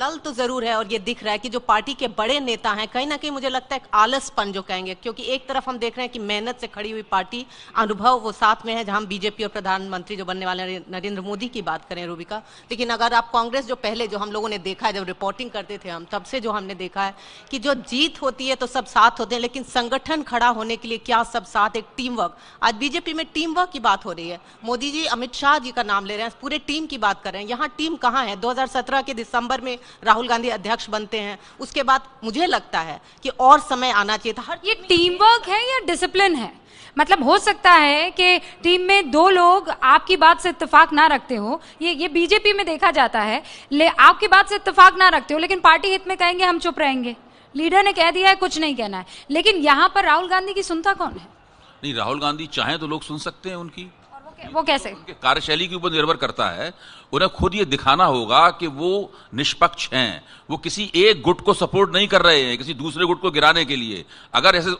लल तो जरूर है और ये दिख रहा है कि जो पार्टी के बड़े नेता हैं कहीं ना कहीं मुझे लगता है आलसपन जो कहेंगे क्योंकि एक तरफ हम देख रहे हैं कि मेहनत से खड़ी हुई पार्टी अनुभव वो साथ में है जहां बीजेपी और प्रधानमंत्री जो बनने वाले नरेंद्र मोदी की बात करें रूबिका लेकिन अगर आप कांग्रेस जो पहले जो हम लोगों ने देखा है जब रिपोर्टिंग करते थे हम तब से जो हमने देखा है कि जो जीत होती है तो सब साथ होते हैं लेकिन संगठन खड़ा होने के लिए क्या सब साथ एक टीम वर्क आज बीजेपी में टीम वर्क की बात हो रही है मोदी जी अमित शाह जी का नाम ले रहे हैं पूरे टीम की बात कर रहे हैं यहाँ टीम कहाँ है 2017 के दिसंबर में राहुल गांधी अध्यक्ष बनते हैं उसके बाद मुझे लगता है कि और समय आना चाहिए था ये टीम वर्क है या डिसिप्लिन है मतलब हो
सकता है कि टीम में दो लोग आपकी बात से इत्तेफाक ना रखते हो ये ये बीजेपी में देखा जाता है ले आपकी बात से इत्तेफाक ना रखते हो लेकिन पार्टी हित में कहेंगे हम चुप रहेंगे लीडर ने कह दिया है कुछ नहीं कहना है लेकिन यहाँ पर राहुल गांधी की सुनता कौन है
नहीं राहुल गांधी चाहे तो लोग सुन सकते हैं उनकी वो कैसे उनके कार्यशैली के ऊपर निर्भर करता है उन्हें खुद ये दिखाना होगा कि वो निष्पक्ष हैं वो किसी एक गुट को सपोर्ट नहीं कर रहे हैं किसी दूसरे गुट को गिराने के लिए अगर ऐसे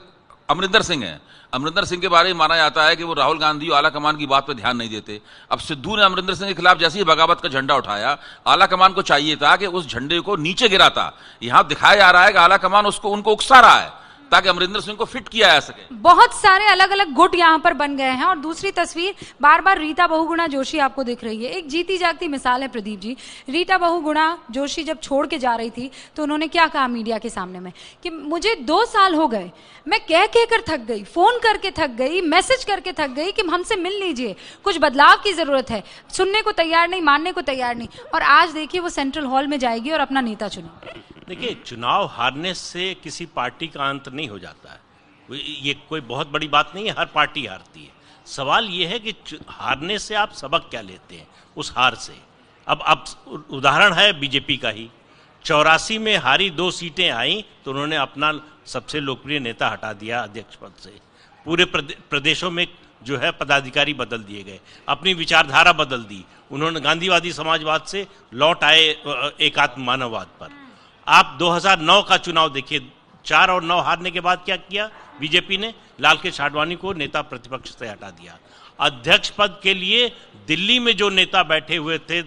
अमरिंदर सिंह है अमरिंदर सिंह के बारे में माना जाता है कि वो राहुल गांधी और आला कमान की बात पर ध्यान नहीं देते अब सिद्धू ने अमरिंदर सिंह के खिलाफ जैसे ही बगावत का झंडा उठाया आला कमान को चाहिए था कि उस झंडे को नीचे गिराता यहां दिखाया जा रहा है कि आला कमान उसको उनको उकसा रहा है ताकि अमरिंदर सिंह को फिट किया जा सके
बहुत सारे अलग अलग गुट यहाँ पर बन गए हैं और दूसरी तस्वीर बार बार रीता बहुगुणा जोशी आपको दिख रही है एक जीती जागती मिसाल है प्रदीप जी रीता बहुगुणा जोशी जब छोड़ के जा रही थी तो उन्होंने क्या कहा मीडिया के सामने में कि मुझे दो साल हो गए मैं कह कह कर थक गई फोन करके थक गई मैसेज करके थक गई कि हमसे मिल लीजिए कुछ बदलाव की जरूरत है सुनने को तैयार नहीं मानने को तैयार नहीं और आज देखिए वो सेंट्रल हॉल में जाएगी और अपना नेता चुनेगी
देखिए चुनाव हारने से किसी पार्टी का अंत नहीं हो जाता है ये कोई बहुत बड़ी बात नहीं है हर पार्टी हारती है सवाल ये है कि हारने से आप सबक क्या लेते हैं उस हार से अब अब उदाहरण है बीजेपी का ही चौरासी में हारी दो सीटें आई तो उन्होंने अपना सबसे लोकप्रिय नेता हटा दिया अध्यक्ष पद से पूरे प्रदेशों में जो है पदाधिकारी बदल दिए गए अपनी विचारधारा बदल दी उन्होंने गांधीवादी समाजवाद से लौट आए एकात्म मानववाद पर आप 2009 का चुनाव देखिए चार और नौ हारने के बाद क्या किया बीजेपी ने लालकेश आडवाणी को नेता प्रतिपक्ष से हटा दिया अध्यक्ष पद के लिए दिल्ली में जो नेता बैठे हुए थे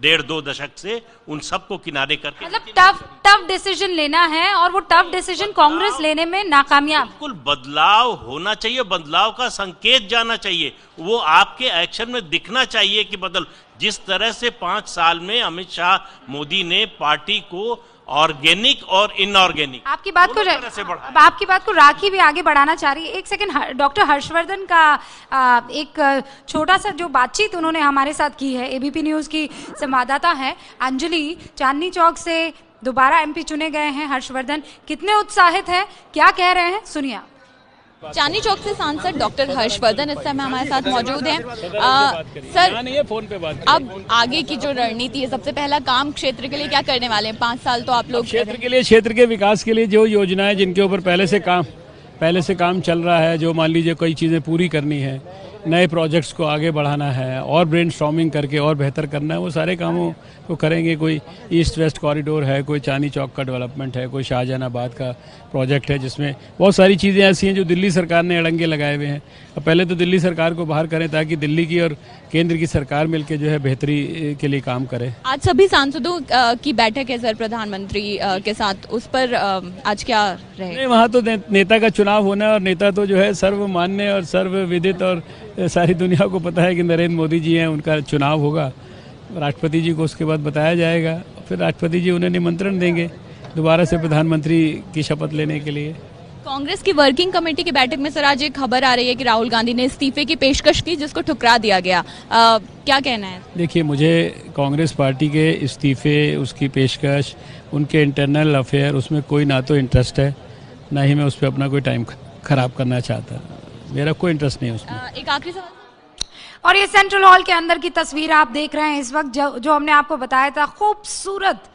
डेढ़ दो दशक से उन सबको किनारे करके मतलब
टफ टफ डिसीजन लेना है और वो टफ डिसीजन कांग्रेस लेने में नाकामयाब
बिल्कुल बदलाव होना चाहिए बदलाव का संकेत जाना चाहिए वो आपके एक्शन में दिखना चाहिए कि बदल जिस तरह से पांच साल में अमित शाह मोदी ने पार्टी को ऑर्गेनिक और इनऑर्गेनिक
आपकी बात को अब आपकी बात को राखी भी आगे बढ़ाना चाह रही है एक सेकंड डॉक्टर हर्षवर्धन का आ, एक छोटा सा जो बातचीत उन्होंने हमारे साथ की है एबीपी न्यूज की संवाददाता है अंजलि चांदनी चौक से दोबारा एमपी चुने गए हैं हर्षवर्धन कितने उत्साहित हैं क्या कह रहे हैं सुनिए आप चांदी चौक से सांसद डॉक्टर
हर्षवर्धन इस समय हमारे साथ मौजूद हैं सर हाँ, फोन पे बात अब आगे की जो रणनीति है सबसे पहला काम क्षेत्र के लिए क्या करने वाले हैं पाँच साल तो आप लोग क्षेत्र के लिए
क्षेत्र के विकास के लिए जो योजनाएं जिनके ऊपर पहले से काम पहले से काम चल रहा है जो मान लीजिए कई चीज़ें पूरी करनी है नए प्रोजेक्ट्स को आगे बढ़ाना है और ब्रेन करके और बेहतर करना है वो सारे कामों को करेंगे कोई ईस्ट वेस्ट कॉरिडोर है कोई चांदी चौक का डेवलपमेंट है कोई शाहजहानाबाद का प्रोजेक्ट है जिसमें बहुत सारी चीज़ें ऐसी हैं जो दिल्ली सरकार ने अड़ंगे लगाए हुए हैं पहले तो दिल्ली सरकार को बाहर करें ताकि दिल्ली की और केंद्र की सरकार मिलकर जो है बेहतरी के लिए काम करे
आज सभी सांसदों की बैठक है सर प्रधानमंत्री के साथ उस पर आज क्या
रहे वहाँ तो नेता का चुनाव होना और नेता तो जो है सर्वमान्य और सर्वविदित और सारी दुनिया को पता है कि नरेंद्र मोदी जी हैं उनका चुनाव होगा राष्ट्रपति जी को उसके बाद बताया जाएगा फिर राष्ट्रपति जी उन्हें निमंत्रण देंगे दोबारा से प्रधानमंत्री की शपथ लेने के लिए
कांग्रेस की वर्किंग कमेटी की बैठक में सर आज एक खबर आ रही है कि राहुल गांधी ने इस्तीफे की पेशकश की जिसको ठुकरा दिया गया आ, क्या कहना है
देखिए मुझे कांग्रेस पार्टी के इस्तीफे उसकी पेशकश उनके इंटरनल अफेयर उसमें कोई ना तो इंटरेस्ट है ना ही मैं उस पर अपना कोई टाइम खराब करना चाहता मेरा कोई इंटरेस्ट नहीं है उसमें
आ, एक
आखिरी सवाल
और ये सेंट्रल हॉल के अंदर की तस्वीर आप देख रहे हैं इस वक्त जो, जो हमने आपको बताया था खूबसूरत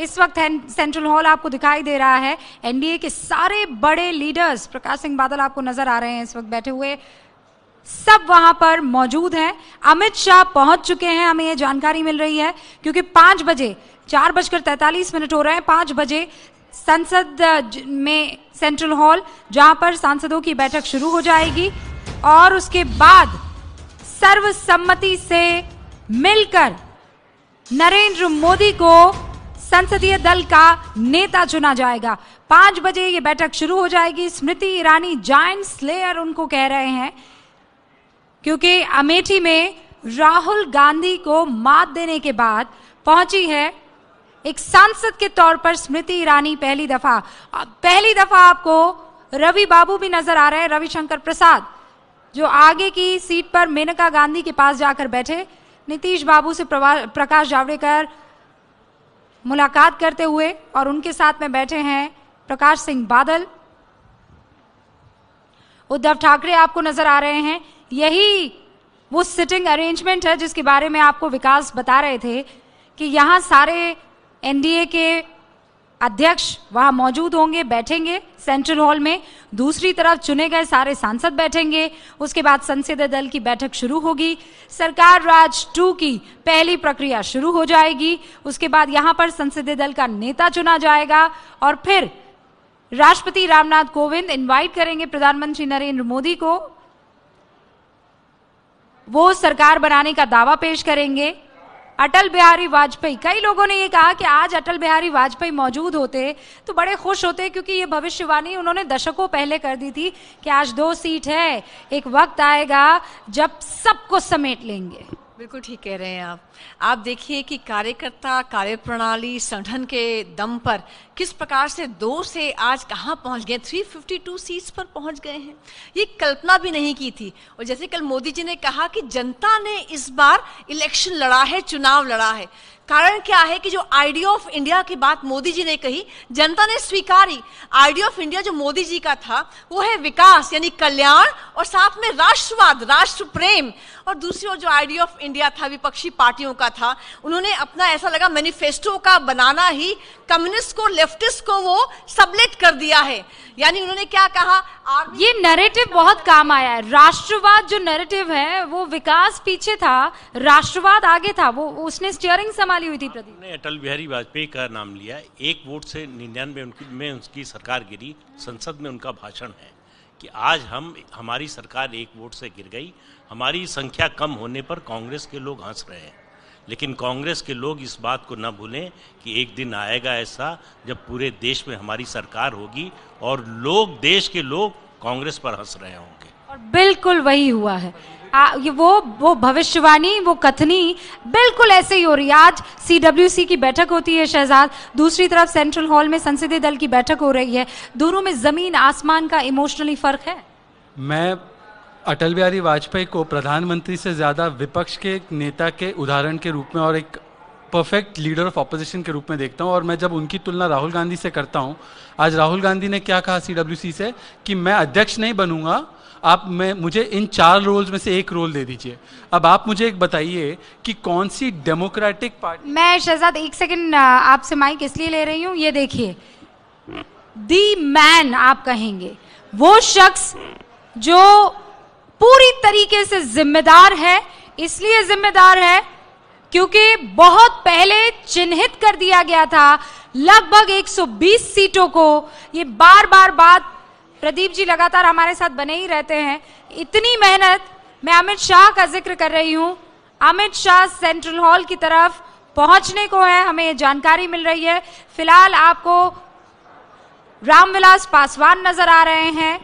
इस वक्त सेंट्रल हॉल आपको दिखाई दे रहा है एनडीए के सारे बड़े लीडर्स प्रकाश सिंह बादल आपको नजर आ रहे हैं इस वक्त बैठे हुए सब वहां पर मौजूद हैं अमित शाह पहुंच चुके हैं हमें यह जानकारी मिल रही है क्योंकि पांच बजे चार बजकर तैतालीस मिनट हो रहे हैं पांच बजे संसद में सेंट्रल हॉल जहां पर सांसदों की बैठक शुरू हो जाएगी और उसके बाद सर्वसम्मति से मिलकर नरेंद्र मोदी को संसदीय दल का नेता चुना जाएगा पांच बजे ये बैठक शुरू हो जाएगी स्मृति ईरानी जॉइंट स्लेयर उनको कह रहे हैं क्योंकि अमेठी में राहुल गांधी को मात देने के बाद पहुंची है एक सांसद के तौर पर स्मृति ईरानी पहली दफा पहली दफा आपको रवि बाबू भी नजर आ रहे हैं रविशंकर प्रसाद जो आगे की सीट पर मेनका गांधी के पास जाकर बैठे नीतीश बाबू से प्रकाश जावड़ेकर मुलाकात करते हुए और उनके साथ में बैठे हैं प्रकाश सिंह बादल उद्धव ठाकरे आपको नजर आ रहे हैं यही वो सिटिंग अरेंजमेंट है जिसके बारे में आपको विकास बता रहे थे कि यहाँ सारे एनडीए के अध्यक्ष वहां मौजूद होंगे बैठेंगे सेंट्रल हॉल में दूसरी तरफ चुने गए सारे सांसद बैठेंगे उसके बाद संसदीय दल की बैठक शुरू होगी सरकार राज टू की पहली प्रक्रिया शुरू हो जाएगी उसके बाद यहां पर संसदीय दल का नेता चुना जाएगा और फिर राष्ट्रपति रामनाथ कोविंद इनवाइट करेंगे प्रधानमंत्री नरेंद्र मोदी को वो सरकार बनाने का दावा पेश करेंगे अटल बिहारी वाजपेयी कई लोगों ने ये कहा कि आज अटल बिहारी वाजपेयी मौजूद होते तो बड़े खुश होते क्योंकि ये भविष्यवाणी उन्होंने दशकों पहले कर दी थी कि आज दो सीट है एक
वक्त आएगा जब सबको समेट लेंगे बिल्कुल ठीक कह रहे हैं आप आप देखिए कि कार्यकर्ता कार्य प्रणाली संगठन के दम पर किस प्रकार से दो से आज कहाँ पहुँच गए 352 सीट्स पर पहुँच गए हैं ये कल्पना भी नहीं की थी और जैसे कल मोदी जी ने कहा कि जनता ने इस बार इलेक्शन लड़ा है चुनाव लड़ा है कारण क्या है कि जो आइडिया ऑफ इंडिया की बात मोदी जी ने कही जनता ने स्वीकारी आइडिया ऑफ इंडिया जो मोदी जी का था वो है विकास यानी कल्याण और साथ में राष्ट्रवाद राष्ट्र प्रेम और दूसरी ओर जो आइडिया ऑफ इंडिया था विपक्षी पार्टियों का था उन्होंने अपना ऐसा लगा मैनिफेस्टो का बनाना ही कम्युनिस्ट को लेफ्टिस्ट को वो सबलेट कर दिया है यानी उन्होंने क्या कहा ये नैरेटिव
बहुत काम आया है राष्ट्रवाद जो नैरेटिव है वो विकास पीछे था राष्ट्रवाद आगे था वो उसने स्टीयरिंग संभाली हुई थी प्रदीप
अटल बिहारी वाजपेयी का नाम लिया एक वोट से निन्यानवे उनकी में उसकी सरकार गिरी संसद में उनका भाषण है कि आज हम हमारी सरकार एक वोट से गिर गई हमारी संख्या कम होने पर कांग्रेस के लोग हंस रहे हैं लेकिन कांग्रेस के लोग इस बात को न भूलें कि एक दिन आएगा ऐसा जब पूरे देश में हमारी सरकार होगी और लोग देश के लोग कांग्रेस पर हंस रहे होंगे
और बिल्कुल वही हुआ है आ, ये वो वो भविष्यवाणी वो कथनी बिल्कुल ऐसे ही हो रही है आज सी की बैठक होती है शहजाद दूसरी तरफ सेंट्रल हॉल में संसदीय दल की बैठक हो रही है दोनों में जमीन आसमान का इमोशनली फर्क है
मैं अटल बिहारी वाजपेयी को प्रधानमंत्री से ज़्यादा विपक्ष के नेता के उदाहरण के रूप में और एक परफेक्ट लीडर ऑफ अपोजिशन के रूप में देखता हूँ और मैं जब उनकी तुलना राहुल गांधी से करता हूँ आज राहुल गांधी ने क्या कहा सी से कि मैं अध्यक्ष नहीं बनूंगा आप मैं मुझे इन चार रोल्स में से एक रोल दे दीजिए अब आप मुझे एक बताइए कि कौन सी डेमोक्रेटिक पार्टी
मैं शहजाद एक सेकंड आपसे माइक इसलिए ले रही हूँ ये देखिए दी मैन आप कहेंगे वो शख्स जो पूरी तरीके से जिम्मेदार है इसलिए जिम्मेदार है क्योंकि बहुत पहले चिन्हित कर दिया गया था लगभग 120 सीटों को ये बार बार बात प्रदीप जी लगातार हमारे साथ बने ही रहते हैं इतनी मेहनत मैं अमित शाह का जिक्र कर रही हूँ अमित शाह सेंट्रल हॉल की तरफ पहुंचने को है हमें ये जानकारी मिल रही है फिलहाल आपको रामविलास पासवान नजर आ रहे हैं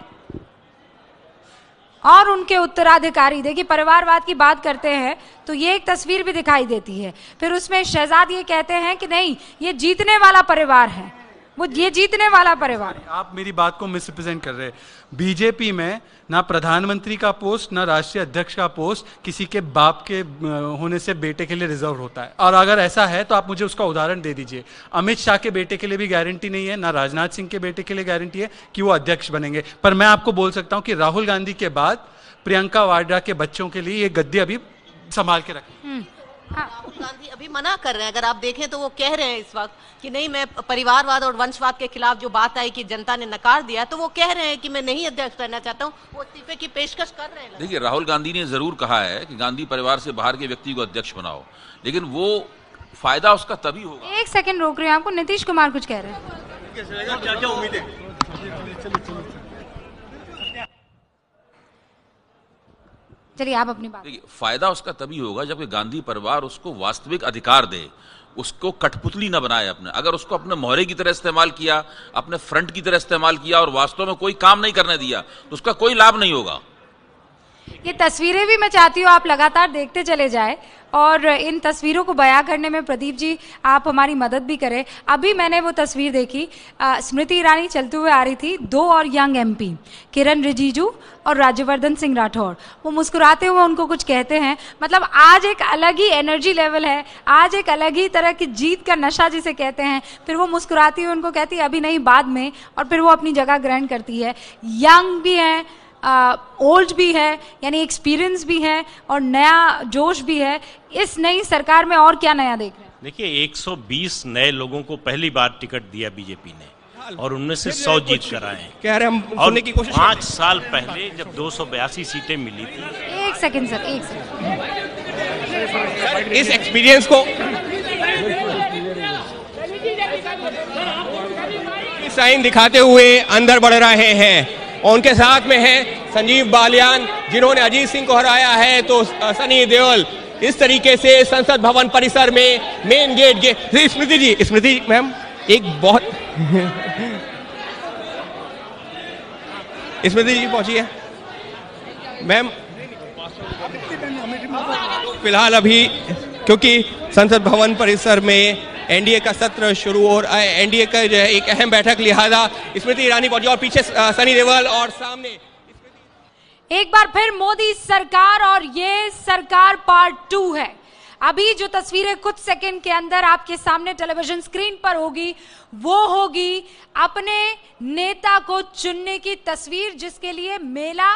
और उनके उत्तराधिकारी देखिए परिवारवाद की बात करते हैं तो ये एक तस्वीर भी दिखाई देती है फिर उसमें शहजाद ये कहते हैं कि नहीं ये जीतने वाला परिवार है वो ये जीतने वाला
परिवार आप मेरी बात को मिसरिप्रेजेंट कर रहे हैं बीजेपी में ना प्रधानमंत्री का पोस्ट ना राष्ट्रीय अध्यक्ष का पोस्ट किसी के बाप के होने से बेटे के लिए रिजर्व होता है और अगर ऐसा है तो आप मुझे उसका उदाहरण दे दीजिए अमित शाह के बेटे के लिए भी गारंटी नहीं है ना राजनाथ सिंह के बेटे के लिए गारंटी है कि वो अध्यक्ष बनेंगे पर मैं आपको बोल सकता हूँ कि राहुल गांधी के बाद प्रियंका वाड्रा के बच्चों के लिए ये गद्दी अभी संभाल के रखें
हम्म। हाँ। राहुल गांधी अभी मना कर रहे हैं अगर आप देखें तो वो कह रहे हैं इस वक्त कि नहीं मैं परिवारवाद और वंशवाद के खिलाफ जो बात आई कि जनता ने नकार दिया तो वो कह रहे हैं कि मैं नहीं अध्यक्ष करना चाहता हूँ वो इस्तीफे की पेशकश कर रहे हैं
देखिए राहुल गांधी ने जरूर कहा है कि गांधी परिवार से बाहर के व्यक्ति को अध्यक्ष बनाओ लेकिन वो फायदा उसका तभी होगा
एक सेकंड रोक रहे हैं आपको नीतीश कुमार कुछ कह रहे
हैं
चलिए आप अपनी बात
फायदा उसका तभी होगा जबकि गांधी परिवार उसको वास्तविक अधिकार दे उसको कठपुतली ना बनाए अपने अगर उसको अपने मोहरे की तरह इस्तेमाल किया अपने फ्रंट की तरह इस्तेमाल किया और वास्तव में कोई काम नहीं करने दिया तो उसका कोई लाभ नहीं होगा
ये तस्वीरें भी मैं चाहती हूँ आप लगातार देखते चले जाए और इन तस्वीरों को बया करने में प्रदीप जी आप हमारी मदद भी करें अभी मैंने वो तस्वीर देखी स्मृति ईरानी चलते हुए आ रही थी दो और यंग एमपी किरण रिजिजू और राज्यवर्धन सिंह राठौर वो मुस्कुराते हुए उनको कुछ कहते हैं मतलब आज एक अलग ही एनर्जी लेवल है आज एक अलग ही तरह की जीत का नशा जिसे कहते हैं फिर वो मुस्कुराती हुई उनको कहती है अभी नहीं बाद में और फिर वो अपनी जगह ग्रहण करती है यंग भी हैं ओल्ड भी है यानी एक्सपीरियंस भी है और नया जोश भी है इस नई सरकार में और क्या नया
देख रहे हैं देखिए 120 नए लोगों को पहली बार टिकट दिया बीजेपी ने और उनमें से सौ जीत कर आए कह रहे हम और की कोशिश पाँच साल पहले जब दो सीटें मिली थी
एक सेकेंड सर एक सेकेंड इस एक्सपीरियंस को साइन
दिखाते हुए अंदर बढ़ रहे हैं और उनके साथ में है संजीव बालियान जिन्होंने अजीत सिंह को हराया है तो सनी देओल इस तरीके से संसद भवन परिसर में मेन गेट के स्मृति जी स्मृति मैम एक बहुत स्मृति जी पहुंची है मैम फिलहाल अभी क्योंकि संसद भवन परिसर में एनडीए का सत्र शुरू और एनडीए का जो है एक अहम बैठक लिहाजा स्मृति ईरानी पहुंची और पीछे सनी देवल और
सामने
एक बार फिर मोदी सरकार और ये सरकार पार्ट टू है अभी जो तस्वीरें कुछ सेकंड के अंदर आपके सामने टेलीविजन स्क्रीन पर होगी वो होगी अपने नेता को चुनने की तस्वीर जिसके लिए मेला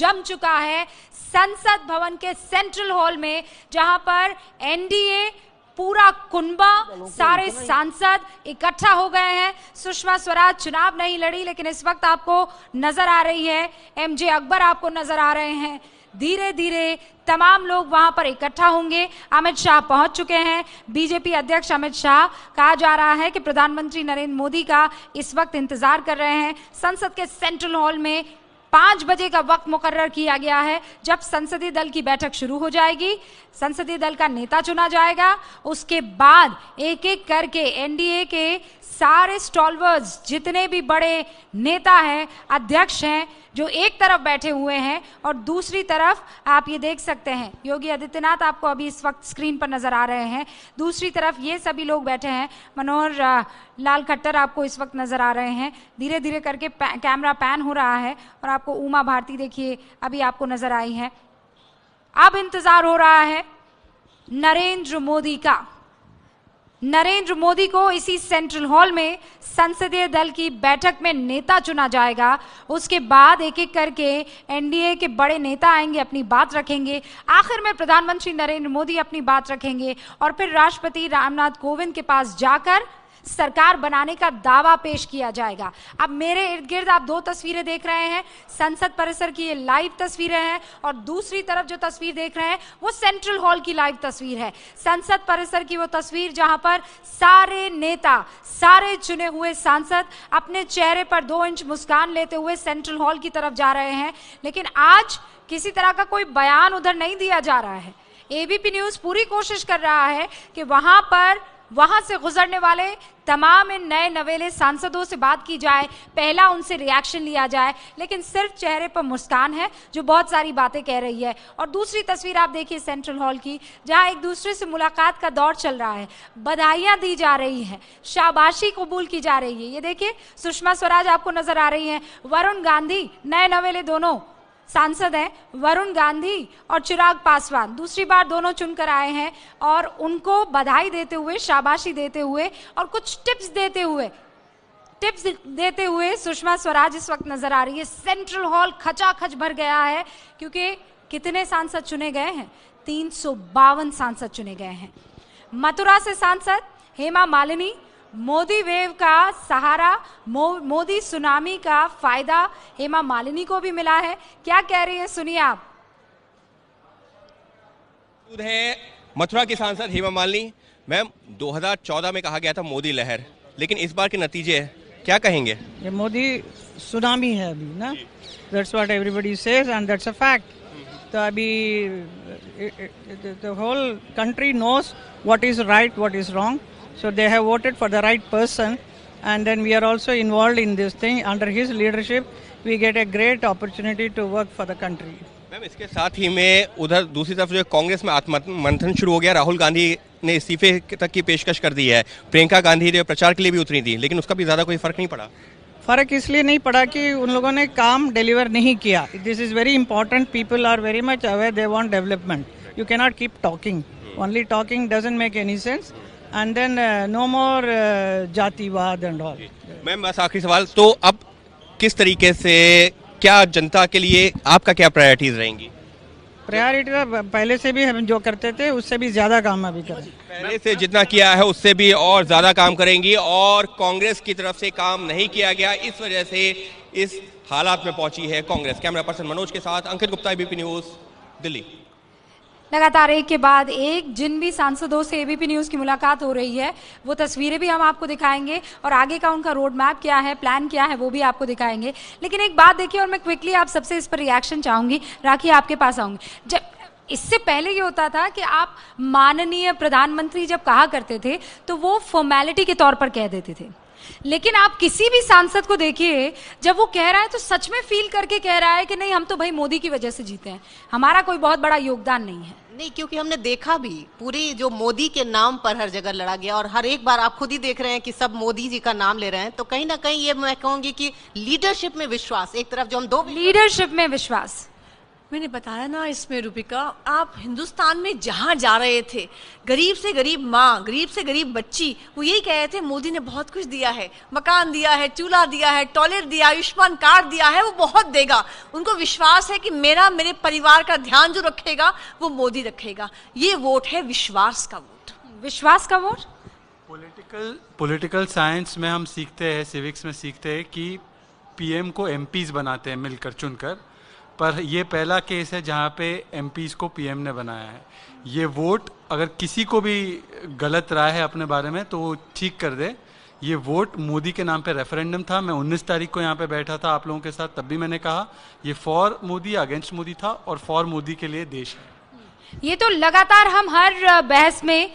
जम चुका है संसद भवन के सेंट्रल हॉल में जहां पर एनडीए पूरा कुंबा सारे सांसद इकट्ठा हो गए हैं सुषमा स्वराज चुनाव नहीं लड़ी लेकिन इस वक्त आपको नजर आ रही है एमजे अकबर आपको नजर आ रहे हैं धीरे धीरे तमाम लोग वहां पर इकट्ठा होंगे अमित शाह पहुंच चुके हैं बीजेपी अध्यक्ष अमित शाह कहा जा रहा है कि प्रधानमंत्री नरेंद्र मोदी का इस वक्त इंतजार कर रहे हैं संसद के सेंट्रल हॉल में पांच बजे का वक्त मुकर्र किया गया है जब संसदीय दल की बैठक शुरू हो जाएगी संसदीय दल का नेता चुना जाएगा उसके बाद एक एक करके एनडीए के सारे स्टॉलवर्स जितने भी बड़े नेता हैं अध्यक्ष हैं जो एक तरफ बैठे हुए हैं और दूसरी तरफ आप ये देख सकते हैं योगी आदित्यनाथ आपको अभी इस वक्त स्क्रीन पर नजर आ रहे हैं दूसरी तरफ ये सभी लोग बैठे हैं मनोहर लाल खट्टर आपको इस वक्त नजर आ रहे हैं धीरे धीरे करके पै, कैमरा पैन हो रहा है और आपको उमा भारती देखिए अभी आपको नजर आई है अब इंतजार हो रहा है नरेंद्र मोदी का नरेंद्र मोदी को इसी सेंट्रल हॉल में संसदीय दल की बैठक में नेता चुना जाएगा उसके बाद एक एक करके एनडीए के बड़े नेता आएंगे अपनी बात रखेंगे आखिर में प्रधानमंत्री नरेंद्र मोदी अपनी बात रखेंगे और फिर राष्ट्रपति रामनाथ कोविंद के पास जाकर सरकार बनाने का दावा पेश किया जाएगा अब मेरे इर्द गिर्द आप दो तस्वीरें देख रहे हैं संसद परिसर की ये लाइव तस्वीरें हैं और दूसरी तरफ जो तस्वीर देख रहे हैं वो सेंट्रल हॉल की लाइव तस्वीर है संसद परिसर की वो तस्वीर जहां पर सारे नेता सारे चुने हुए सांसद अपने चेहरे पर दो इंच मुस्कान लेते हुए सेंट्रल हॉल की तरफ जा रहे हैं लेकिन आज किसी तरह का कोई बयान उधर नहीं दिया जा रहा है एबीपी न्यूज पूरी कोशिश कर रहा है कि वहां पर वहां से गुजरने वाले तमाम इन नए नवेले सांसदों से बात की जाए पहला उनसे रिएक्शन लिया जाए लेकिन सिर्फ चेहरे पर मुस्कान है जो बहुत सारी बातें कह रही है और दूसरी तस्वीर आप देखिए सेंट्रल हॉल की जहां एक दूसरे से मुलाकात का दौर चल रहा है बधाइयाँ दी जा रही हैं शाबाशी कबूल की जा रही है ये देखिए सुषमा स्वराज आपको नजर आ रही है वरुण गांधी नए नवेले दोनों सांसद हैं वरुण गांधी और चिराग पासवान दूसरी बार दोनों चुनकर आए हैं और उनको बधाई देते हुए शाबाशी देते हुए और कुछ टिप्स देते हुए टिप्स देते हुए सुषमा स्वराज इस वक्त नजर आ रही है सेंट्रल हॉल खचाखच भर गया है क्योंकि कितने सांसद चुने गए हैं तीन सांसद चुने गए हैं मथुरा से सांसद हेमा मालिनी मोदी वेव का सहारा मो, मोदी सुनामी का फायदा हेमा मालिनी को भी मिला है क्या कह रही है सुनिए आप
है मथुरा की सांसद हेमा मालिनी मैम 2014 में कहा गया था मोदी लहर लेकिन इस बार के नतीजे क्या कहेंगे
ये मोदी सुनामी है अभी ना that's what everybody says and that's a fact तो अभी the whole country knows what is right what is wrong So they have voted for the right person, and then we are also involved in this thing. Under his leadership, we get a great opportunity to work for the country.
Ma'am इसके साथ ही में उधर दूसरी तरफ जो कांग्रेस में आत्ममंथन शुरू हो गया राहुल गांधी ने इस्तीफे तक की पेशकश कर दी है प्रियंका गांधी जो प्रचार के लिए भी उतरी थी लेकिन उसका भी ज़्यादा कोई फर्क नहीं पड़ा
फर्क इसलिए नहीं पड़ा कि उन लोगों ने काम डिलीवर नहीं किया this is very important people are very much aware they want development you cannot keep talking only talking doesn't make any sense and then uh, no more uh, jativad and all
ma'am बस आखिरी सवाल तो अब किस तरीके से क्या जनता के लिए आपका क्या प्रायोरिटीज रहेंगी तो
प्रायोरिटी पहले से भी हम जो करते थे उससे भी ज्यादा काम अभी करें पहले से जितना
किया है उससे भी और ज्यादा काम करेंगी और कांग्रेस की तरफ से काम नहीं किया गया इस वजह से इस हालात में पहुंची है कांग्रेस कैमरा पर्सन मनोज के साथ अंकित गुप्ता बीपी न्यूज दिल्ली
लगातार एक के बाद एक जिन भी सांसदों से एबीपी न्यूज़ की मुलाकात हो रही है वो तस्वीरें भी हम आपको दिखाएंगे और आगे का उनका रोड मैप क्या है प्लान क्या है वो भी आपको दिखाएंगे लेकिन एक बात देखिए और मैं क्विकली आप सबसे इस पर रिएक्शन चाहूंगी राखी आपके पास आऊंगी जब इससे पहले ये होता था कि आप माननीय प्रधानमंत्री जब कहा करते थे तो वो फॉर्मेलिटी के तौर पर कह देते थे लेकिन आप किसी भी सांसद को देखिए जब वो कह रहा है तो सच में फील करके कह रहा है कि नहीं हम तो भाई मोदी की वजह से जीते हैं
हमारा कोई बहुत बड़ा योगदान नहीं है नहीं क्योंकि हमने देखा भी पूरी जो मोदी के नाम पर हर जगह लड़ा गया और हर एक बार आप खुद ही देख रहे हैं कि सब मोदी जी का नाम ले रहे हैं तो कहीं ना कहीं ये मैं कहूंगी कि लीडरशिप में विश्वास एक तरफ जो हम दो लीडरशिप में विश्वास मैंने बताया ना
इसमें रूपिका आप हिंदुस्तान में जहाँ जा रहे थे गरीब से गरीब माँ गरीब से गरीब बच्ची वो यही कह रहे थे मोदी ने बहुत कुछ दिया है मकान दिया है चूल्हा दिया है टॉयलेट दिया आयुष्मान कार्ड दिया है वो बहुत देगा उनको विश्वास है कि मेरा मेरे परिवार का ध्यान जो रखेगा वो मोदी रखेगा ये वोट है विश्वास का वोट विश्वास का वोट
पॉलिटिकल पॉलिटिकल साइंस में हम सीखते हैं सिविक्स में सीखते हैं कि पीएम को एमपीज बनाते हैं मिलकर चुनकर पर ये पहला केस है जहाँ पे एम को पीएम ने बनाया है ये वोट अगर किसी को भी गलत राय है अपने बारे में तो वो ठीक कर दे ये वोट मोदी के नाम पे रेफरेंडम था मैं 19 तारीख को यहाँ पे बैठा था आप लोगों के साथ तब भी मैंने कहा ये फॉर मोदी अगेंस्ट मोदी था और फॉर मोदी के लिए देश है
ये तो लगातार हम हर बहस में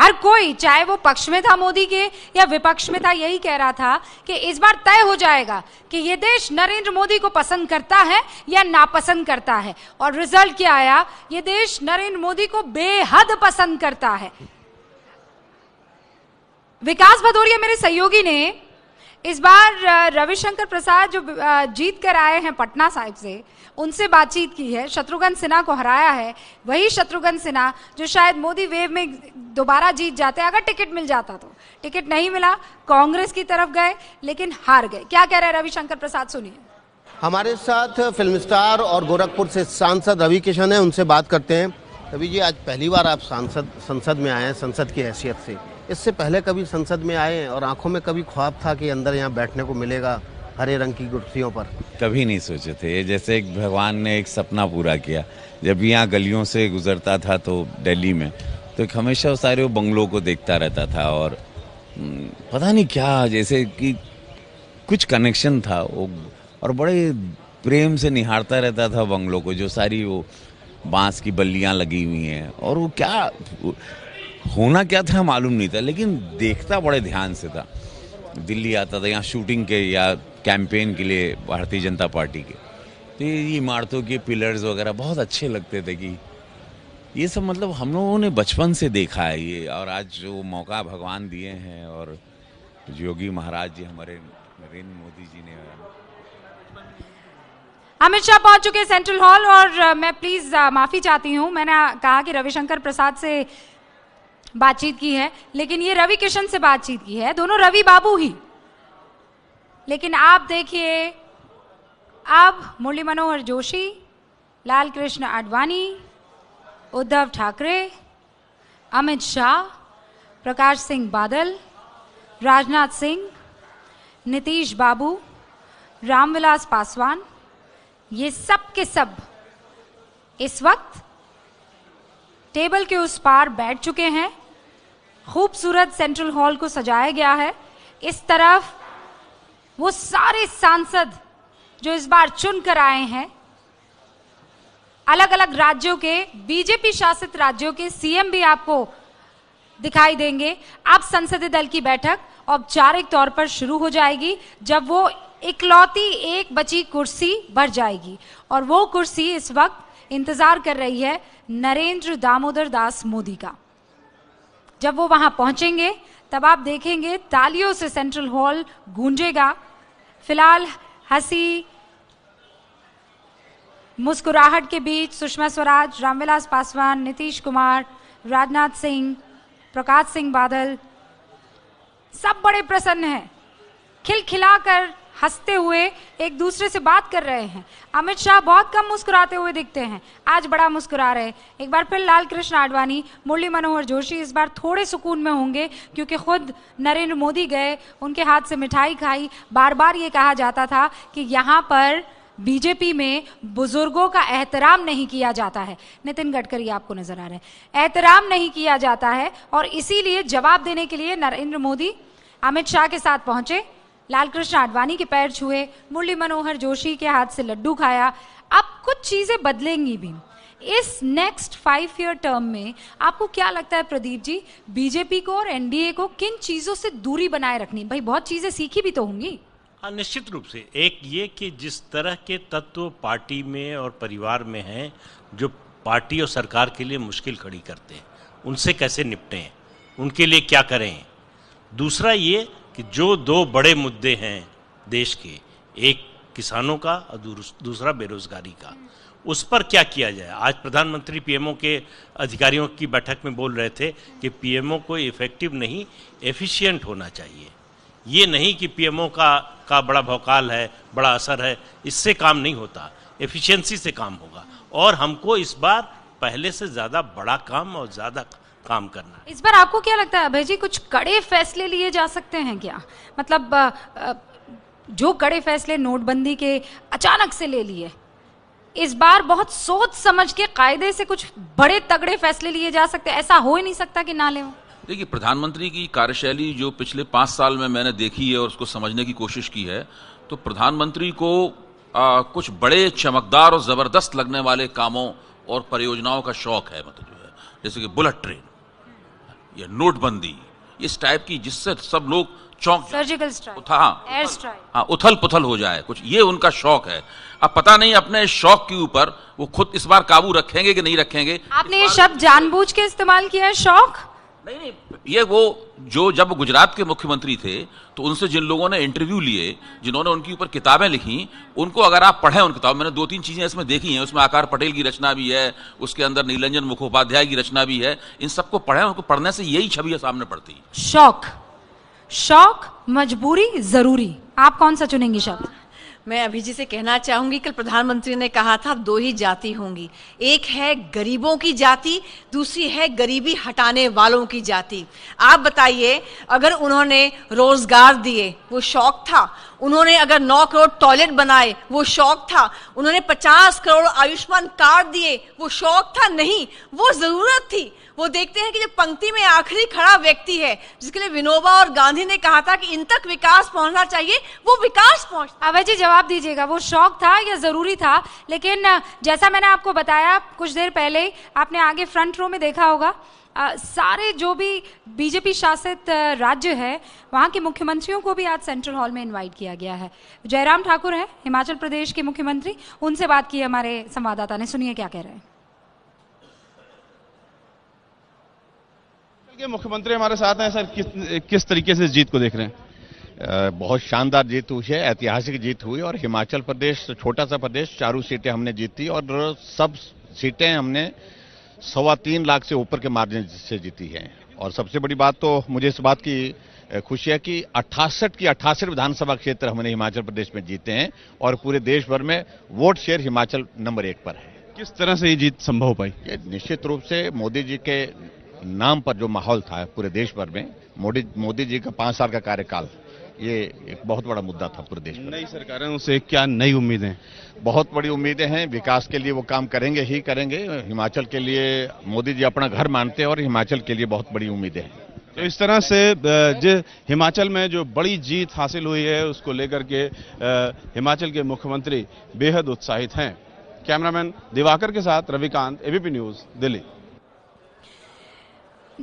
हर कोई चाहे वो पक्ष में था मोदी के या विपक्ष में था यही कह रहा था कि इस बार तय हो जाएगा कि ये देश नरेंद्र मोदी को पसंद करता है या नापसंद करता है और रिजल्ट क्या आया ये देश नरेंद्र मोदी को बेहद पसंद करता है विकास भदौरिया मेरे सहयोगी ने इस बार रविशंकर प्रसाद जो जीत कर आए हैं पटना साहिब से उनसे बातचीत की है शत्रुघ्न सिन्हा को हराया है वही शत्रुघ्न सिन्हा जो शायद मोदी वेव में दोबारा जीत जाते अगर टिकट मिल जाता तो टिकट नहीं मिला कांग्रेस की तरफ गए लेकिन हार गए क्या कह रहे हैं रविशंकर प्रसाद सुनिए
हमारे साथ फिल्म स्टार और गोरखपुर से सांसद रवि किशन है उनसे बात करते हैं रवि जी आज पहली बार आप सांसद संसद में आए हैं संसद की हैसियत से इससे पहले कभी संसद में आए और आंखों में कभी ख्वाब था कि अंदर यहाँ बैठने को मिलेगा हरे रंग की कुर्सियों पर
कभी नहीं सोचे थे जैसे एक भगवान ने एक सपना पूरा किया जब यहाँ गलियों से गुजरता था तो दिल्ली में तो एक हमेशा सारे बंगलों को देखता रहता था और हम्म, पता नहीं क्या जैसे कि कुछ कनेक्शन था वो और बड़े प्रेम से निहारता रहता था बंगलों को जो सारी वो बांस की बल्लियाँ लगी हुई हैं और वो क्या होना क्या था मालूम नहीं था लेकिन देखता बड़े ध्यान से था दिल्ली आता था यहाँ शूटिंग के या कैंपेन के लिए भारतीय जनता पार्टी के तो ये इमारतों के पिलर्स वगैरह बहुत अच्छे लगते थे कि ये सब मतलब हम लोगों ने बचपन से देखा है ये और आज जो मौका भगवान दिए हैं और योगी महाराज जी हमारे नरेंद्र मोदी जी ने
अमित शाह पहुंच चुके सेंट्रल हॉल और मैं प्लीज माफी चाहती हूं मैंने कहा कि रविशंकर प्रसाद से बातचीत की है लेकिन ये रवि किशन से बातचीत की है दोनों रवि बाबू ही लेकिन आप देखिए अब मुरली मनोहर जोशी लाल कृष्ण आडवाणी उद्धव ठाकरे अमित शाह प्रकाश सिंह बादल राजनाथ सिंह नीतीश बाबू रामविलास पासवान ये सब के सब इस वक्त टेबल के उस पार बैठ चुके हैं खूबसूरत सेंट्रल हॉल को सजाया गया है इस तरफ वो सारे सांसद जो इस बार चुन कर आए हैं अलग अलग राज्यों के बीजेपी शासित राज्यों के सीएम भी आपको दिखाई देंगे अब संसदीय दल की बैठक औपचारिक तौर पर शुरू हो जाएगी जब वो इकलौती एक बची कुर्सी भर जाएगी और वो कुर्सी इस वक्त इंतजार कर रही है नरेंद्र दामोदर दास मोदी का जब वो वहां पहुंचेंगे तब आप देखेंगे तालियों से सेंट्रल हॉल गूंजेगा फिलहाल हंसी मुस्कुराहट के बीच सुषमा स्वराज रामविलास पासवान नीतीश कुमार राजनाथ सिंह प्रकाश सिंह बादल सब बड़े प्रसन्न हैं खिलखिलाकर हंसते हुए एक दूसरे से बात कर रहे हैं अमित शाह बहुत कम मुस्कुराते हुए दिखते हैं आज बड़ा मुस्कुरा रहे एक बार फिर लाल कृष्ण आडवाणी मुरली मनोहर जोशी इस बार थोड़े सुकून में होंगे क्योंकि खुद नरेंद्र मोदी गए उनके हाथ से मिठाई खाई बार बार ये कहा जाता था कि यहाँ पर बीजेपी में बुजुर्गों का एहतराम नहीं किया जाता है नितिन गडकरी आपको नजर आ रहे हैं एहतराम नहीं किया जाता है और इसीलिए जवाब देने के लिए नरेंद्र मोदी अमित शाह के साथ पहुंचे लालकृष्ण आडवाणी के पैर छुए मुरली मनोहर जोशी के हाथ से लड्डू खाया अब कुछ चीज़ें बदलेंगी भी इस नेक्स्ट फाइव ईयर टर्म में आपको क्या लगता है प्रदीप जी बीजेपी को और एनडीए को किन चीज़ों से दूरी बनाए रखनी भाई बहुत चीज़ें सीखी भी तो होंगी
हाँ, निश्चित रूप से एक ये कि जिस तरह के तत्व पार्टी में और परिवार में हैं जो पार्टी और सरकार के लिए मुश्किल खड़ी करते हैं उनसे कैसे निपटें उनके लिए क्या करें दूसरा ये कि जो दो बड़े मुद्दे हैं देश के एक किसानों का और दूसरा बेरोजगारी का उस पर क्या किया जाए आज प्रधानमंत्री पीएमओ के अधिकारियों की बैठक में बोल रहे थे कि पीएमओ को इफेक्टिव नहीं एफिशिएंट होना चाहिए ये नहीं कि पीएमओ का का बड़ा भौकाल है बड़ा असर है इससे काम नहीं होता एफिशिएंसी से काम होगा और हमको इस बार पहले से ज़्यादा बड़ा काम और ज़्यादा काम करना
इस बार आपको क्या लगता है अभय जी कुछ कड़े फैसले लिए जा सकते हैं क्या मतलब आ, आ, जो कड़े फैसले नोटबंदी के अचानक से ले लिए इस बार बहुत सोच समझ के कायदे से कुछ बड़े तगड़े फैसले लिए जा सकते ऐसा हो ही नहीं सकता कि ना ले
देखिए प्रधानमंत्री की कार्यशैली जो पिछले पांच साल में मैंने देखी है और उसको समझने की कोशिश की है तो प्रधानमंत्री को आ, कुछ बड़े चमकदार और ज़बरदस्त लगने वाले कामों और परियोजनाओं का शौक है मतलब जो है जैसे कि बुलेट ट्रेन या नोटबंदी इस टाइप की जिससे सब लोग चौंक सर्जिकल स्ट्राइक स्ट्राइक हाँ उथल हाँ, पुथल हो जाए कुछ ये उनका शौक है अब पता नहीं अपने शौक के ऊपर वो खुद इस बार काबू रखेंगे कि नहीं रखेंगे
आपने ये शब्द जानबूझ के इस्तेमाल किया है शौक नहीं
नहीं ये वो जो जब गुजरात के मुख्यमंत्री थे तो उनसे जिन लोगों ने इंटरव्यू लिए जिन्होंने उनके ऊपर किताबें लिखी उनको अगर आप पढ़ें उन किताब मैंने दो तीन चीज़ें इसमें देखी हैं उसमें आकार पटेल की रचना भी है उसके अंदर नीलंजन मुखोपाध्याय की रचना भी है इन सबको पढ़ें उनको पढ़ने से यही छवि सामने पड़ती
शौक शौक मजबूरी जरूरी आप कौन सा चुनेंगे शब्द
मैं अभी जी से कहना चाहूँगी कल प्रधानमंत्री ने कहा था अब दो ही जाति होंगी एक है गरीबों की जाति दूसरी है गरीबी हटाने वालों की जाति आप बताइए अगर उन्होंने रोजगार दिए वो शौक था उन्होंने अगर नौ करोड़ टॉयलेट बनाए वो शौक था उन्होंने पचास करोड़ आयुष्मान कार्ड दिए वो शौक था नहीं वो जरूरत थी वो देखते हैं कि जो पंक्ति में आखिरी खड़ा व्यक्ति है जिसके लिए विनोबा और गांधी ने कहा था कि इन तक विकास पहुंचना चाहिए वो विकास पहुंच
अभय जी जवाब दीजिएगा वो शौक था या जरूरी था लेकिन जैसा मैंने आपको बताया कुछ देर पहले आपने आगे फ्रंट रो में देखा होगा आ, सारे जो भी बीजेपी शासित राज्य है वहाँ के मुख्यमंत्रियों को भी आज सेंट्रल हॉल में इनवाइट किया गया है जयराम ठाकुर है हिमाचल प्रदेश के मुख्यमंत्री उनसे बात की हमारे संवाददाता ने सुनिए क्या कह रहे हैं
के मुख्यमंत्री हमारे साथ हैं सर किस किस तरीके से जीत को देख रहे हैं बहुत शानदार जीत हुई है ऐतिहासिक जीत हुई और हिमाचल प्रदेश छोटा सा प्रदेश चारों सीटें हमने जीती और सब सीटें हमने सवा तीन लाख से ऊपर के मार्जिन से जीती हैं और सबसे बड़ी बात तो मुझे इस बात की खुशी है कि अट्ठासठ की अट्ठासठ विधानसभा क्षेत्र हमने हिमाचल प्रदेश में जीते हैं और पूरे देश भर में वोट शेयर हिमाचल नंबर एक पर है किस तरह से ये जीत संभव पाई निश्चित रूप से मोदी जी के नाम पर जो माहौल था पूरे देश भर में मोदी मोदी जी का पांच साल का कार्यकाल ये एक बहुत बड़ा मुद्दा था पूरे देश में नई सरकारें उसे क्या नई उम्मीदें बहुत बड़ी उम्मीदें हैं विकास के लिए वो काम करेंगे ही करेंगे हिमाचल के लिए मोदी जी अपना घर मानते हैं और हिमाचल के लिए बहुत बड़ी उम्मीदें हैं
तो इस तरह से जो हिमाचल में जो बड़ी जीत हासिल हुई है उसको लेकर के हिमाचल के मुख्यमंत्री बेहद उत्साहित हैं कैमरामैन दिवाकर के साथ रविकांत एबीपी न्यूज़ दिल्ली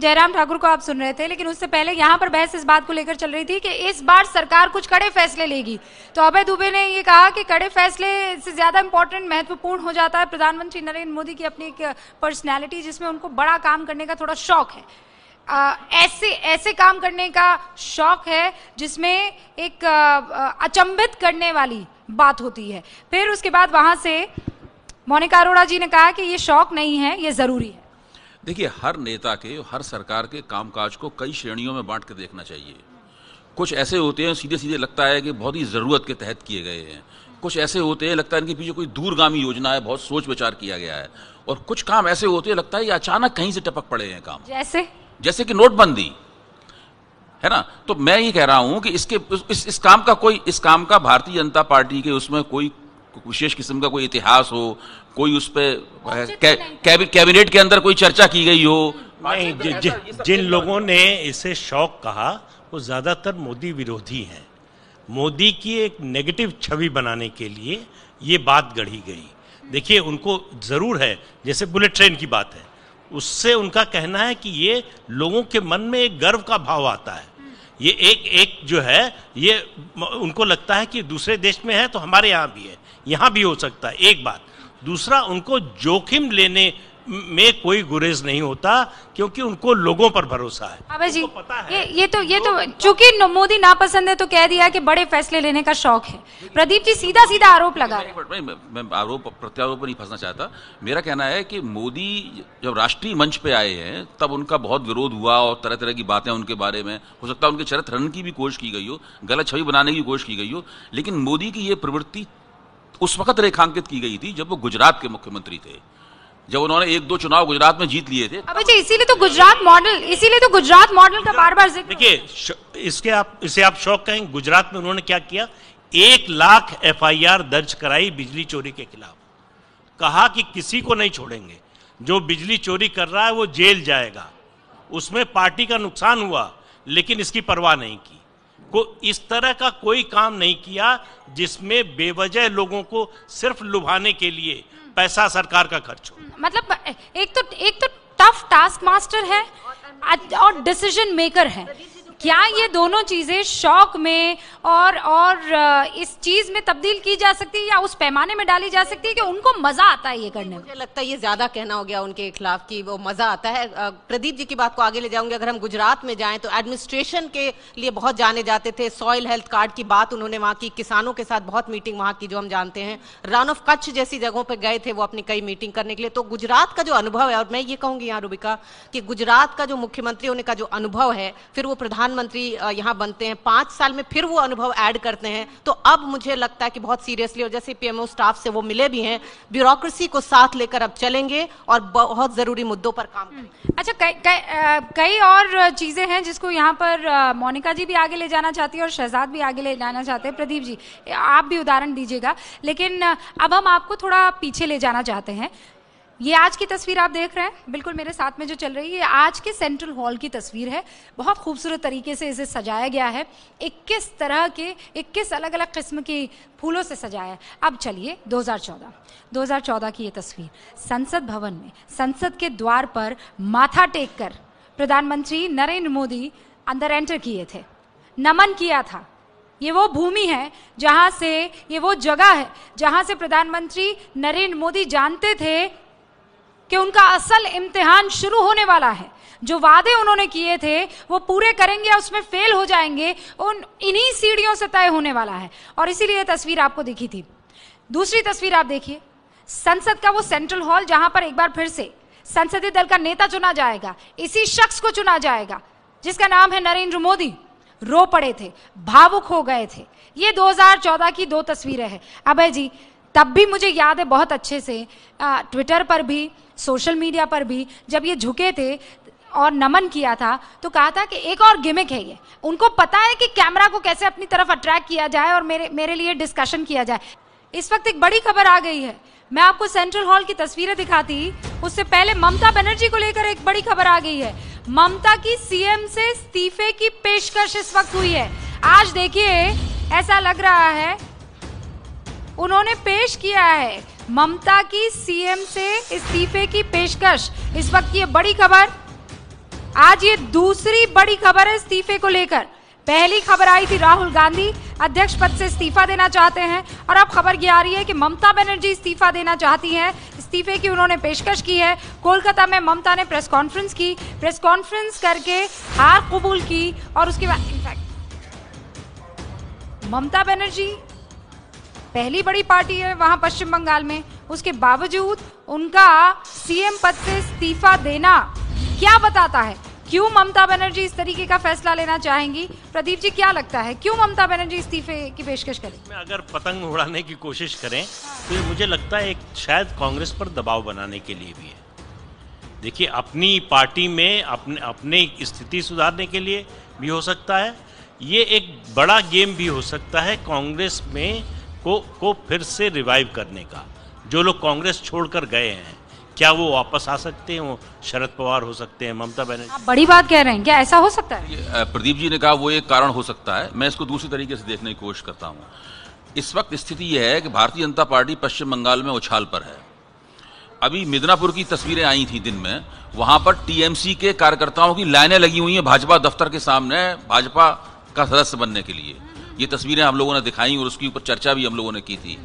जयराम ठाकुर को आप सुन रहे थे लेकिन उससे पहले यहाँ पर बहस इस बात को लेकर चल रही थी कि इस बार सरकार कुछ कड़े फैसले लेगी तो अभय दुबे ने ये कहा कि कड़े फैसले से ज़्यादा इंपॉर्टेंट महत्वपूर्ण हो जाता है प्रधानमंत्री नरेंद्र मोदी की अपनी एक पर्सनैलिटी जिसमें उनको बड़ा काम करने का थोड़ा शौक है आ, ऐसे ऐसे काम करने का शौक है जिसमें एक अचंभित करने वाली बात होती है फिर उसके बाद वहाँ से मोनिका अरोड़ा जी ने कहा कि ये शौक नहीं है ये ज़रूरी है
देखिए हर नेता के हर सरकार के कामकाज को कई श्रेणियों में बांट के देखना चाहिए कुछ ऐसे होते हैं सीधे सीधे लगता है कि बहुत ही ज़रूरत के तहत किए गए हैं कुछ ऐसे होते हैं लगता है इनके पीछे कोई दूरगामी योजना है बहुत सोच विचार किया गया है और कुछ काम ऐसे होते हैं लगता है ये अचानक कहीं से टपक पड़े हैं काम जैसे जैसे कि नोटबंदी है ना तो मैं ये कह रहा हूं कि इसके इस, इस काम का कोई इस काम का भारतीय जनता पार्टी के उसमें कोई विशेष किस्म का कोई इतिहास हो कोई उस पर तो
कैबिनेट के अंदर कोई चर्चा की गई हो नहीं तो जिन लोगों ने इसे शौक कहा वो ज़्यादातर मोदी विरोधी हैं मोदी की एक नेगेटिव छवि बनाने के लिए ये बात गढ़ी गई देखिए उनको ज़रूर है जैसे बुलेट ट्रेन की बात है उससे उनका कहना है कि ये लोगों के मन में एक गर्व का भाव आता है ये एक एक जो है ये उनको लगता है कि दूसरे देश में है तो हमारे यहाँ भी है यहाँ भी हो सकता है एक बात दूसरा उनको जोखिम लेने में कोई गुरेज नहीं होता क्योंकि उनको लोगों पर भरोसा है
अब जी पता है ये ये तो ये तो चूंकि मोदी नापसंद है तो कह दिया कि बड़े फैसले लेने का शौक है प्रदीप जी सीधा सीधा आरोप लगा रहे
मैं, मैं आरोप प्रत्यारोप नहीं फंसना चाहता मेरा कहना है कि मोदी जब राष्ट्रीय मंच पे आए हैं तब उनका बहुत विरोध हुआ और तरह तरह की बातें उनके बारे में हो सकता है उनके चरित्र हरण की भी कोशिश की गई हो गलत छवि बनाने की कोशिश की गई हो लेकिन मोदी की यह प्रवृत्ति उस वक्त रेखांकित की गई थी जब वो गुजरात के मुख्यमंत्री थे जब
उन्होंने एक दो चुनाव गुजरात में जीत लिए थे
अच्छा, इसीलिए तो गुजरात मॉडल इसीलिए तो गुजरात मॉडल का बार
बार जिक्र देखिए इसके आप इसे आप शौक कहें गुजरात में उन्होंने क्या किया एक लाख एफ दर्ज कराई बिजली चोरी के खिलाफ कहा कि किसी को नहीं छोड़ेंगे जो बिजली चोरी कर रहा है वो जेल जाएगा उसमें पार्टी का नुकसान हुआ लेकिन इसकी परवाह नहीं की को इस तरह का कोई काम नहीं किया जिसमें बेवजह लोगों को सिर्फ लुभाने के लिए पैसा सरकार का खर्च हो
मतलब एक तो एक तो टफ टास्क मास्टर है और डिसीजन मेकर है क्या ये दोनों चीज़ें शौक में और और इस चीज़ में
तब्दील की जा सकती है या उस पैमाने में डाली जा सकती है कि उनको मज़ा आता है ये करने में मुझे लगता है ये ज़्यादा कहना हो गया उनके खिलाफ कि वो मज़ा आता है प्रदीप जी की बात को आगे ले जाऊंगे अगर हम गुजरात में जाए तो एडमिनिस्ट्रेशन के लिए बहुत जाने जाते थे सॉयल हेल्थ कार्ड की बात उन्होंने वहां की किसानों के साथ बहुत मीटिंग वहाँ की जो हम जानते हैं रन ऑफ कच्छ जैसी जगहों पर गए थे वो अपनी कई मीटिंग करने के लिए तो गुजरात का जो अनुभव है और मैं ये कहूंगी यहाँ रूबिका कि गुजरात का जो मुख्यमंत्री होने का जो अनुभव है फिर वो प्रधान प्रधानमंत्री यहाँ बनते हैं पांच साल में फिर वो अनुभव ऐड करते हैं तो अब मुझे लगता है कि बहुत सीरियसली और जैसे पीएमओ स्टाफ से वो मिले भी हैं ब्यूरोक्रेसी को साथ लेकर अब चलेंगे और बहुत ज़रूरी मुद्दों पर काम करेंगे हम्म। अच्छा कई और चीज़ें हैं जिसको
यहाँ पर मोनिका जी भी आगे ले जाना चाहती है और शहजाद भी आगे ले जाना चाहते हैं प्रदीप जी आप भी उदाहरण दीजिएगा लेकिन अब हम आपको थोड़ा पीछे ले जाना चाहते हैं ये आज की तस्वीर आप देख रहे हैं बिल्कुल मेरे साथ में जो चल रही है ये आज के सेंट्रल हॉल की तस्वीर है बहुत खूबसूरत तरीके से इसे सजाया गया है 21 तरह के 21 अलग अलग किस्म के फूलों से सजाया है अब चलिए 2014 2014 की ये तस्वीर संसद भवन में संसद के द्वार पर माथा टेक कर प्रधानमंत्री नरेंद्र मोदी अंदर एंटर किए थे नमन किया था ये वो भूमि है जहाँ से ये वो जगह है जहाँ से प्रधानमंत्री नरेंद्र मोदी जानते थे कि उनका असल इम्तिहान शुरू होने वाला है जो वादे उन्होंने किए थे वो पूरे करेंगे या उसमें फेल हो जाएंगे उन इन्हीं सीढ़ियों से तय होने वाला है और इसीलिए तस्वीर आपको दिखी थी दूसरी तस्वीर आप देखिए संसद का वो सेंट्रल हॉल जहां पर एक बार फिर से संसदीय दल का नेता चुना जाएगा इसी शख्स को चुना जाएगा जिसका नाम है नरेंद्र मोदी रो पड़े थे भावुक हो गए थे ये 2014 की दो तस्वीरें हैं अभय जी तब भी मुझे याद है बहुत अच्छे से ट्विटर पर भी सोशल मीडिया पर भी जब ये झुके थे और नमन किया था तो कहा था कि एक और गिमिक है ये उनको पता है कि कैमरा को कैसे अपनी तरफ अट्रैक्ट किया जाए और मेरे मेरे लिए डिस्कशन किया जाए इस वक्त एक बड़ी खबर आ गई है मैं आपको सेंट्रल हॉल की तस्वीरें दिखाती उससे पहले ममता बनर्जी को लेकर एक बड़ी खबर आ गई है ममता की सीएम से इस्तीफे की पेशकश इस वक्त हुई है आज देखिए ऐसा लग रहा है उन्होंने पेश किया है ममता की सीएम से इस्तीफे की पेशकश इस वक्त ये बड़ी खबर आज ये दूसरी बड़ी खबर है इस्तीफे को लेकर पहली खबर आई थी राहुल गांधी अध्यक्ष पद से इस्तीफा देना चाहते हैं और अब खबर ये आ रही है कि ममता बनर्जी इस्तीफा देना चाहती हैं इस्तीफे की उन्होंने पेशकश की है कोलकाता में ममता ने प्रेस कॉन्फ्रेंस की प्रेस कॉन्फ्रेंस करके हार कबूल की और उसके बाद इनफैक्ट ममता बनर्जी पहली बड़ी पार्टी है वहां पश्चिम बंगाल में उसके बावजूद उनका सीएम पद से इस्तीफा देना क्या बताता है क्यों ममता बनर्जी इस तरीके का फैसला लेना चाहेंगी प्रदीप जी क्या लगता है क्यों ममता बनर्जी इस्तीफे की पेशकश करें
अगर पतंग उड़ाने की कोशिश करें तो मुझे लगता है शायद कांग्रेस पर दबाव बनाने के लिए भी है देखिए अपनी पार्टी में अपने अपने स्थिति सुधारने के लिए भी हो सकता है ये एक बड़ा गेम भी हो सकता है कांग्रेस में को को फिर से रिवाइव करने का जो लोग कांग्रेस छोड़कर गए हैं क्या वो वापस आ सकते हैं वो शरद पवार हो सकते हैं ममता बनर्जी आप
बड़ी
बात कह रहे हैं क्या ऐसा हो सकता है
प्रदीप जी ने कहा वो एक कारण हो सकता है मैं इसको दूसरी तरीके से देखने की कोशिश करता हूँ इस वक्त स्थिति यह है कि भारतीय जनता पार्टी पश्चिम बंगाल में उछाल पर है अभी मिदनापुर की तस्वीरें आई थी दिन में वहां पर टीएमसी के कार्यकर्ताओं की लाइनें लगी हुई हैं भाजपा दफ्तर के सामने भाजपा का सदस्य बनने के लिए ये तस्वीरें हम लोगों ने दिखाई और उसके ऊपर चर्चा भी हम लोगों ने की थी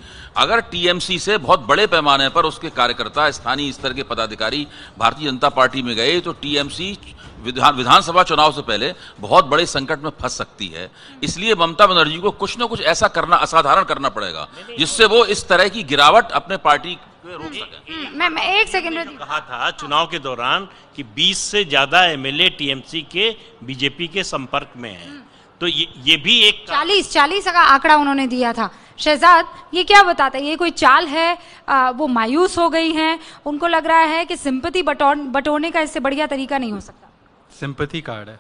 अगर टीएमसी से बहुत बड़े पैमाने पर उसके कार्यकर्ता स्थानीय स्तर के पदाधिकारी भारतीय जनता पार्टी में गए तो टीएमसी विधान विधानसभा चुनाव से पहले बहुत बड़े संकट में फंस सकती है इसलिए ममता बनर्जी को कुछ ना कुछ ऐसा करना असाधारण करना पड़ेगा
जिससे वो इस तरह की गिरावट अपने पार्टी
रोक मैं, हम्म, मैं एक सेकंड कहा
था चुनाव के दौरान कि 20 से ज्यादा एमएलए टीएमसी के बीजेपी के संपर्क में हैं हम्म। तो ये ये भी एक
चालीस चालीस का आंकड़ा उन्होंने दिया था शहजाद ये क्या बताता है ये कोई चाल है आ, वो मायूस हो गई हैं उनको लग रहा है कि सिंपति बटोने बटोरने का इससे बढ़िया तरीका नहीं हो सकता
सिंपति कार्ड है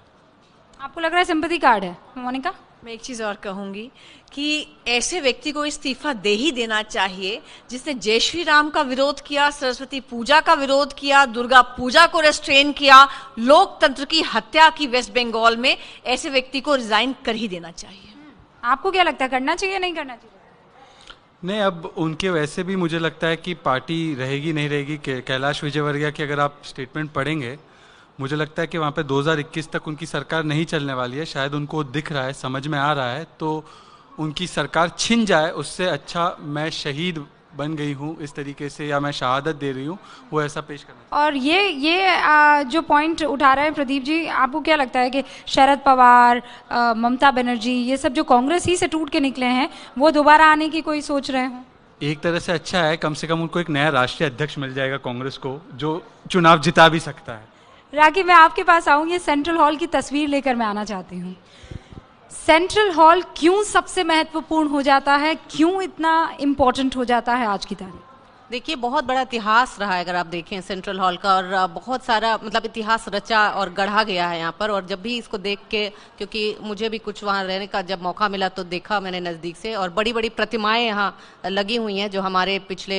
आपको
लग रहा है सिंपति कार्ड है मोनिका मैं एक चीज़ और कहूँगी कि ऐसे व्यक्ति को इस्तीफा दे ही देना चाहिए जिसने जय श्री राम का विरोध किया सरस्वती पूजा का विरोध किया दुर्गा पूजा को रेस्ट्रेन किया लोकतंत्र की हत्या की वेस्ट बंगाल में ऐसे व्यक्ति को रिजाइन कर ही देना चाहिए हम्म। आपको क्या लगता है करना चाहिए नहीं करना चाहिए
नहीं अब उनके वैसे भी मुझे लगता है कि पार्टी रहेगी नहीं रहेगी कैलाश विजयवर्गीय की अगर आप स्टेटमेंट पढ़ेंगे मुझे लगता है कि वहाँ पे 2021 तक उनकी सरकार नहीं चलने वाली है शायद उनको दिख रहा है समझ में आ रहा है तो उनकी सरकार छिन जाए उससे अच्छा मैं शहीद बन गई हूँ इस तरीके से या मैं शहादत दे रही हूँ वो ऐसा पेश करना
और ये ये आ, जो पॉइंट उठा रहे हैं प्रदीप जी आपको क्या लगता है कि शरद पवार ममता बनर्जी ये सब जो कांग्रेस ही से टूट के निकले हैं वो दोबारा आने की कोई सोच रहे हैं
एक तरह से अच्छा है कम से कम उनको एक नया राष्ट्रीय अध्यक्ष मिल जाएगा कांग्रेस को जो चुनाव जिता भी सकता है
राखी मैं आपके पास आऊँ ये सेंट्रल हॉल की तस्वीर लेकर मैं आना चाहती हूँ सेंट्रल हॉल क्यों सबसे महत्वपूर्ण हो जाता है क्यों इतना इम्पोर्टेंट हो जाता है आज की तारीख
देखिए बहुत बड़ा इतिहास रहा है अगर आप देखें सेंट्रल हॉल का और बहुत सारा मतलब इतिहास रचा और गढ़ा गया है यहाँ पर और जब भी इसको देख के क्योंकि मुझे भी कुछ वहाँ रहने का जब मौका मिला तो देखा मैंने नज़दीक से और बड़ी बड़ी प्रतिमाएं यहाँ लगी हुई हैं जो हमारे पिछले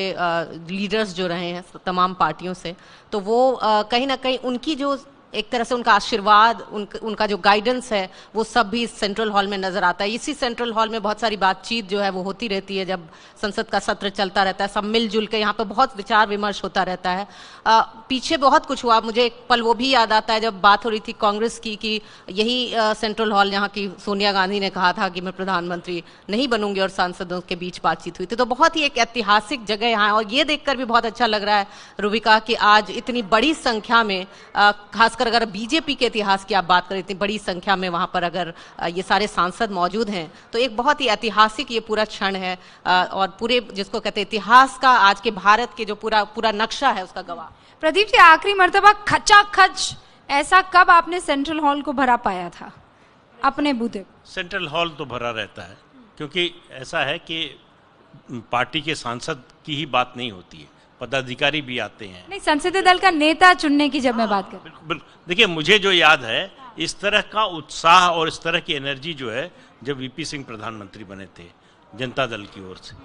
लीडर्स जो रहे हैं तमाम पार्टियों से तो वो कहीं ना कहीं उनकी जो एक तरह से उनका आशीर्वाद उन, उनका जो गाइडेंस है वो सब भी इस सेंट्रल हॉल में नज़र आता है इसी सेंट्रल हॉल में बहुत सारी बातचीत जो है वो होती रहती है जब संसद का सत्र चलता रहता है सब मिलजुल के यहाँ पर बहुत विचार विमर्श होता रहता है आ, पीछे बहुत कुछ हुआ मुझे एक पल वो भी याद आता है जब बात हो रही थी कांग्रेस की कि यही आ, सेंट्रल हॉल यहाँ की सोनिया गांधी ने कहा था कि मैं प्रधानमंत्री नहीं बनूंगी और सांसदों के बीच बातचीत हुई थी तो बहुत ही एक ऐतिहासिक जगह यहाँ और ये देखकर भी बहुत अच्छा लग रहा है रूबिका कि आज इतनी बड़ी संख्या में खासकर खासकर अगर बीजेपी के इतिहास की आप बात करें इतनी बड़ी संख्या में वहाँ पर अगर ये सारे सांसद मौजूद हैं तो एक बहुत ही ऐतिहासिक ये पूरा क्षण है और पूरे जिसको कहते हैं इतिहास का आज के भारत के जो पूरा पूरा नक्शा है उसका गवाह प्रदीप जी आखिरी मरतबा खचा खच ऐसा कब आपने सेंट्रल हॉल को भरा पाया था
अपने बूते
सेंट्रल हॉल तो भरा रहता है क्योंकि ऐसा है कि पार्टी के सांसद की ही बात नहीं होती है पदाधिकारी भी आते हैं
नहीं संसदीय दल का नेता चुनने की जब मैं बात हाँ,
कर देखिए मुझे जो याद है इस तरह का उत्साह और इस तरह की एनर्जी जो है जब वीपी सिंह प्रधानमंत्री बने थे जनता दल की ओर से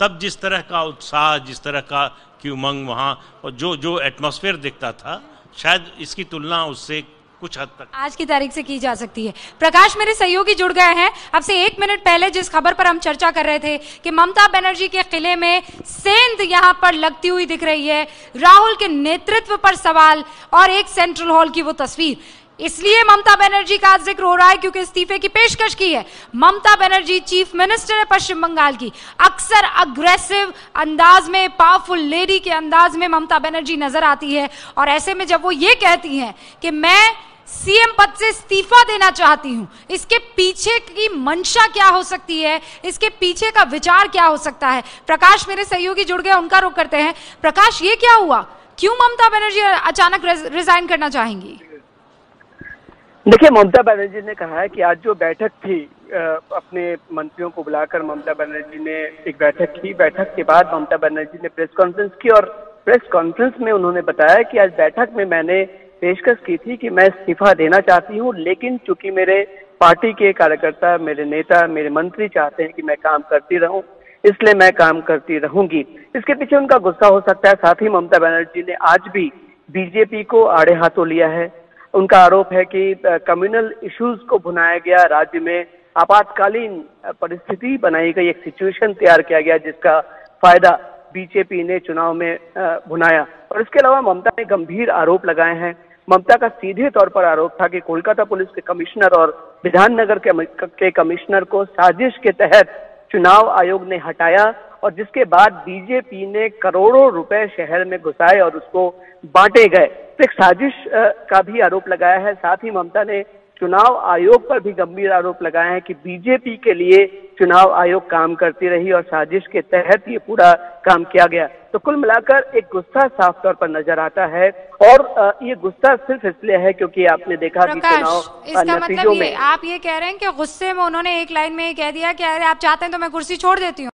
तब जिस तरह का उत्साह जिस तरह का की उमंग वहाँ और जो जो एटमोसफेयर दिखता था शायद इसकी तुलना उससे कुछ हद तक
आज की तारीख से की जा सकती है प्रकाश मेरे सहयोगी जुड़ गए हैं अब से एक मिनट पहले जिस खबर पर हम चर्चा कर रहे थे कि ममता बनर्जी के किले में सेंध यहाँ पर लगती हुई दिख रही है राहुल के नेतृत्व पर सवाल और एक सेंट्रल हॉल की वो तस्वीर इसलिए ममता बनर्जी का जिक्र हो रहा है क्योंकि इस्तीफे की पेशकश की है ममता बनर्जी चीफ मिनिस्टर है पश्चिम बंगाल की अक्सर अग्रेसिव अंदाज में पावरफुल लेडी के अंदाज में ममता बनर्जी नजर आती है और ऐसे में जब वो ये कहती हैं कि मैं सीएम पद से इस्तीफा देना चाहती हूं इसके पीछे की मंशा क्या हो सकती है इसके पीछे का विचार क्या हो सकता है प्रकाश मेरे सहयोगी जुड़ गए उनका रुख करते हैं प्रकाश ये क्या हुआ क्यों ममता बनर्जी अचानक रिजाइन करना चाहेंगी
देखिए ममता बनर्जी ने कहा है कि आज जो बैठक थी अपने मंत्रियों को बुलाकर ममता बनर्जी ने एक बैठक की बैठक के बाद ममता बनर्जी ने प्रेस कॉन्फ्रेंस की और प्रेस कॉन्फ्रेंस में उन्होंने बताया कि आज बैठक में मैंने पेशकश की थी कि मैं इस्तीफा देना चाहती हूँ लेकिन चूंकि मेरे पार्टी के कार्यकर्ता मेरे नेता मेरे मंत्री चाहते हैं कि मैं काम करती रहूं इसलिए मैं काम करती रहूंगी इसके पीछे उनका गुस्सा हो सकता है साथ ही ममता बनर्जी ने आज भी बीजेपी को आड़े हाथों लिया है उनका आरोप है कि कम्युनल इश्यूज को भुनाया गया राज्य में आपातकालीन परिस्थिति बनाई गई एक सिचुएशन तैयार किया गया जिसका फायदा बीजेपी ने चुनाव में भुनाया और इसके अलावा ममता ने गंभीर आरोप लगाए हैं ममता का सीधे तौर पर आरोप था कि कोलकाता पुलिस के कमिश्नर और विधाननगर के, के कमिश्नर को साजिश के तहत चुनाव आयोग ने हटाया और जिसके बाद बीजेपी ने करोड़ों रुपए शहर में घुसाए और उसको बांटे गए तो एक साजिश का भी आरोप लगाया है साथ ही ममता ने चुनाव आयोग पर भी गंभीर आरोप लगाया है कि बीजेपी के लिए चुनाव आयोग काम करती रही और साजिश के तहत ये पूरा काम किया गया तो कुल मिलाकर एक गुस्सा साफ तौर पर नजर आता है और ये गुस्सा सिर्फ इसलिए है क्योंकि आपने देखा कि चुनाव इसका मतलब ये,
आप ये कह रहे हैं कि गुस्से में उन्होंने एक लाइन में कह दिया कि अरे आप चाहते हैं तो मैं कुर्सी छोड़ देती हूँ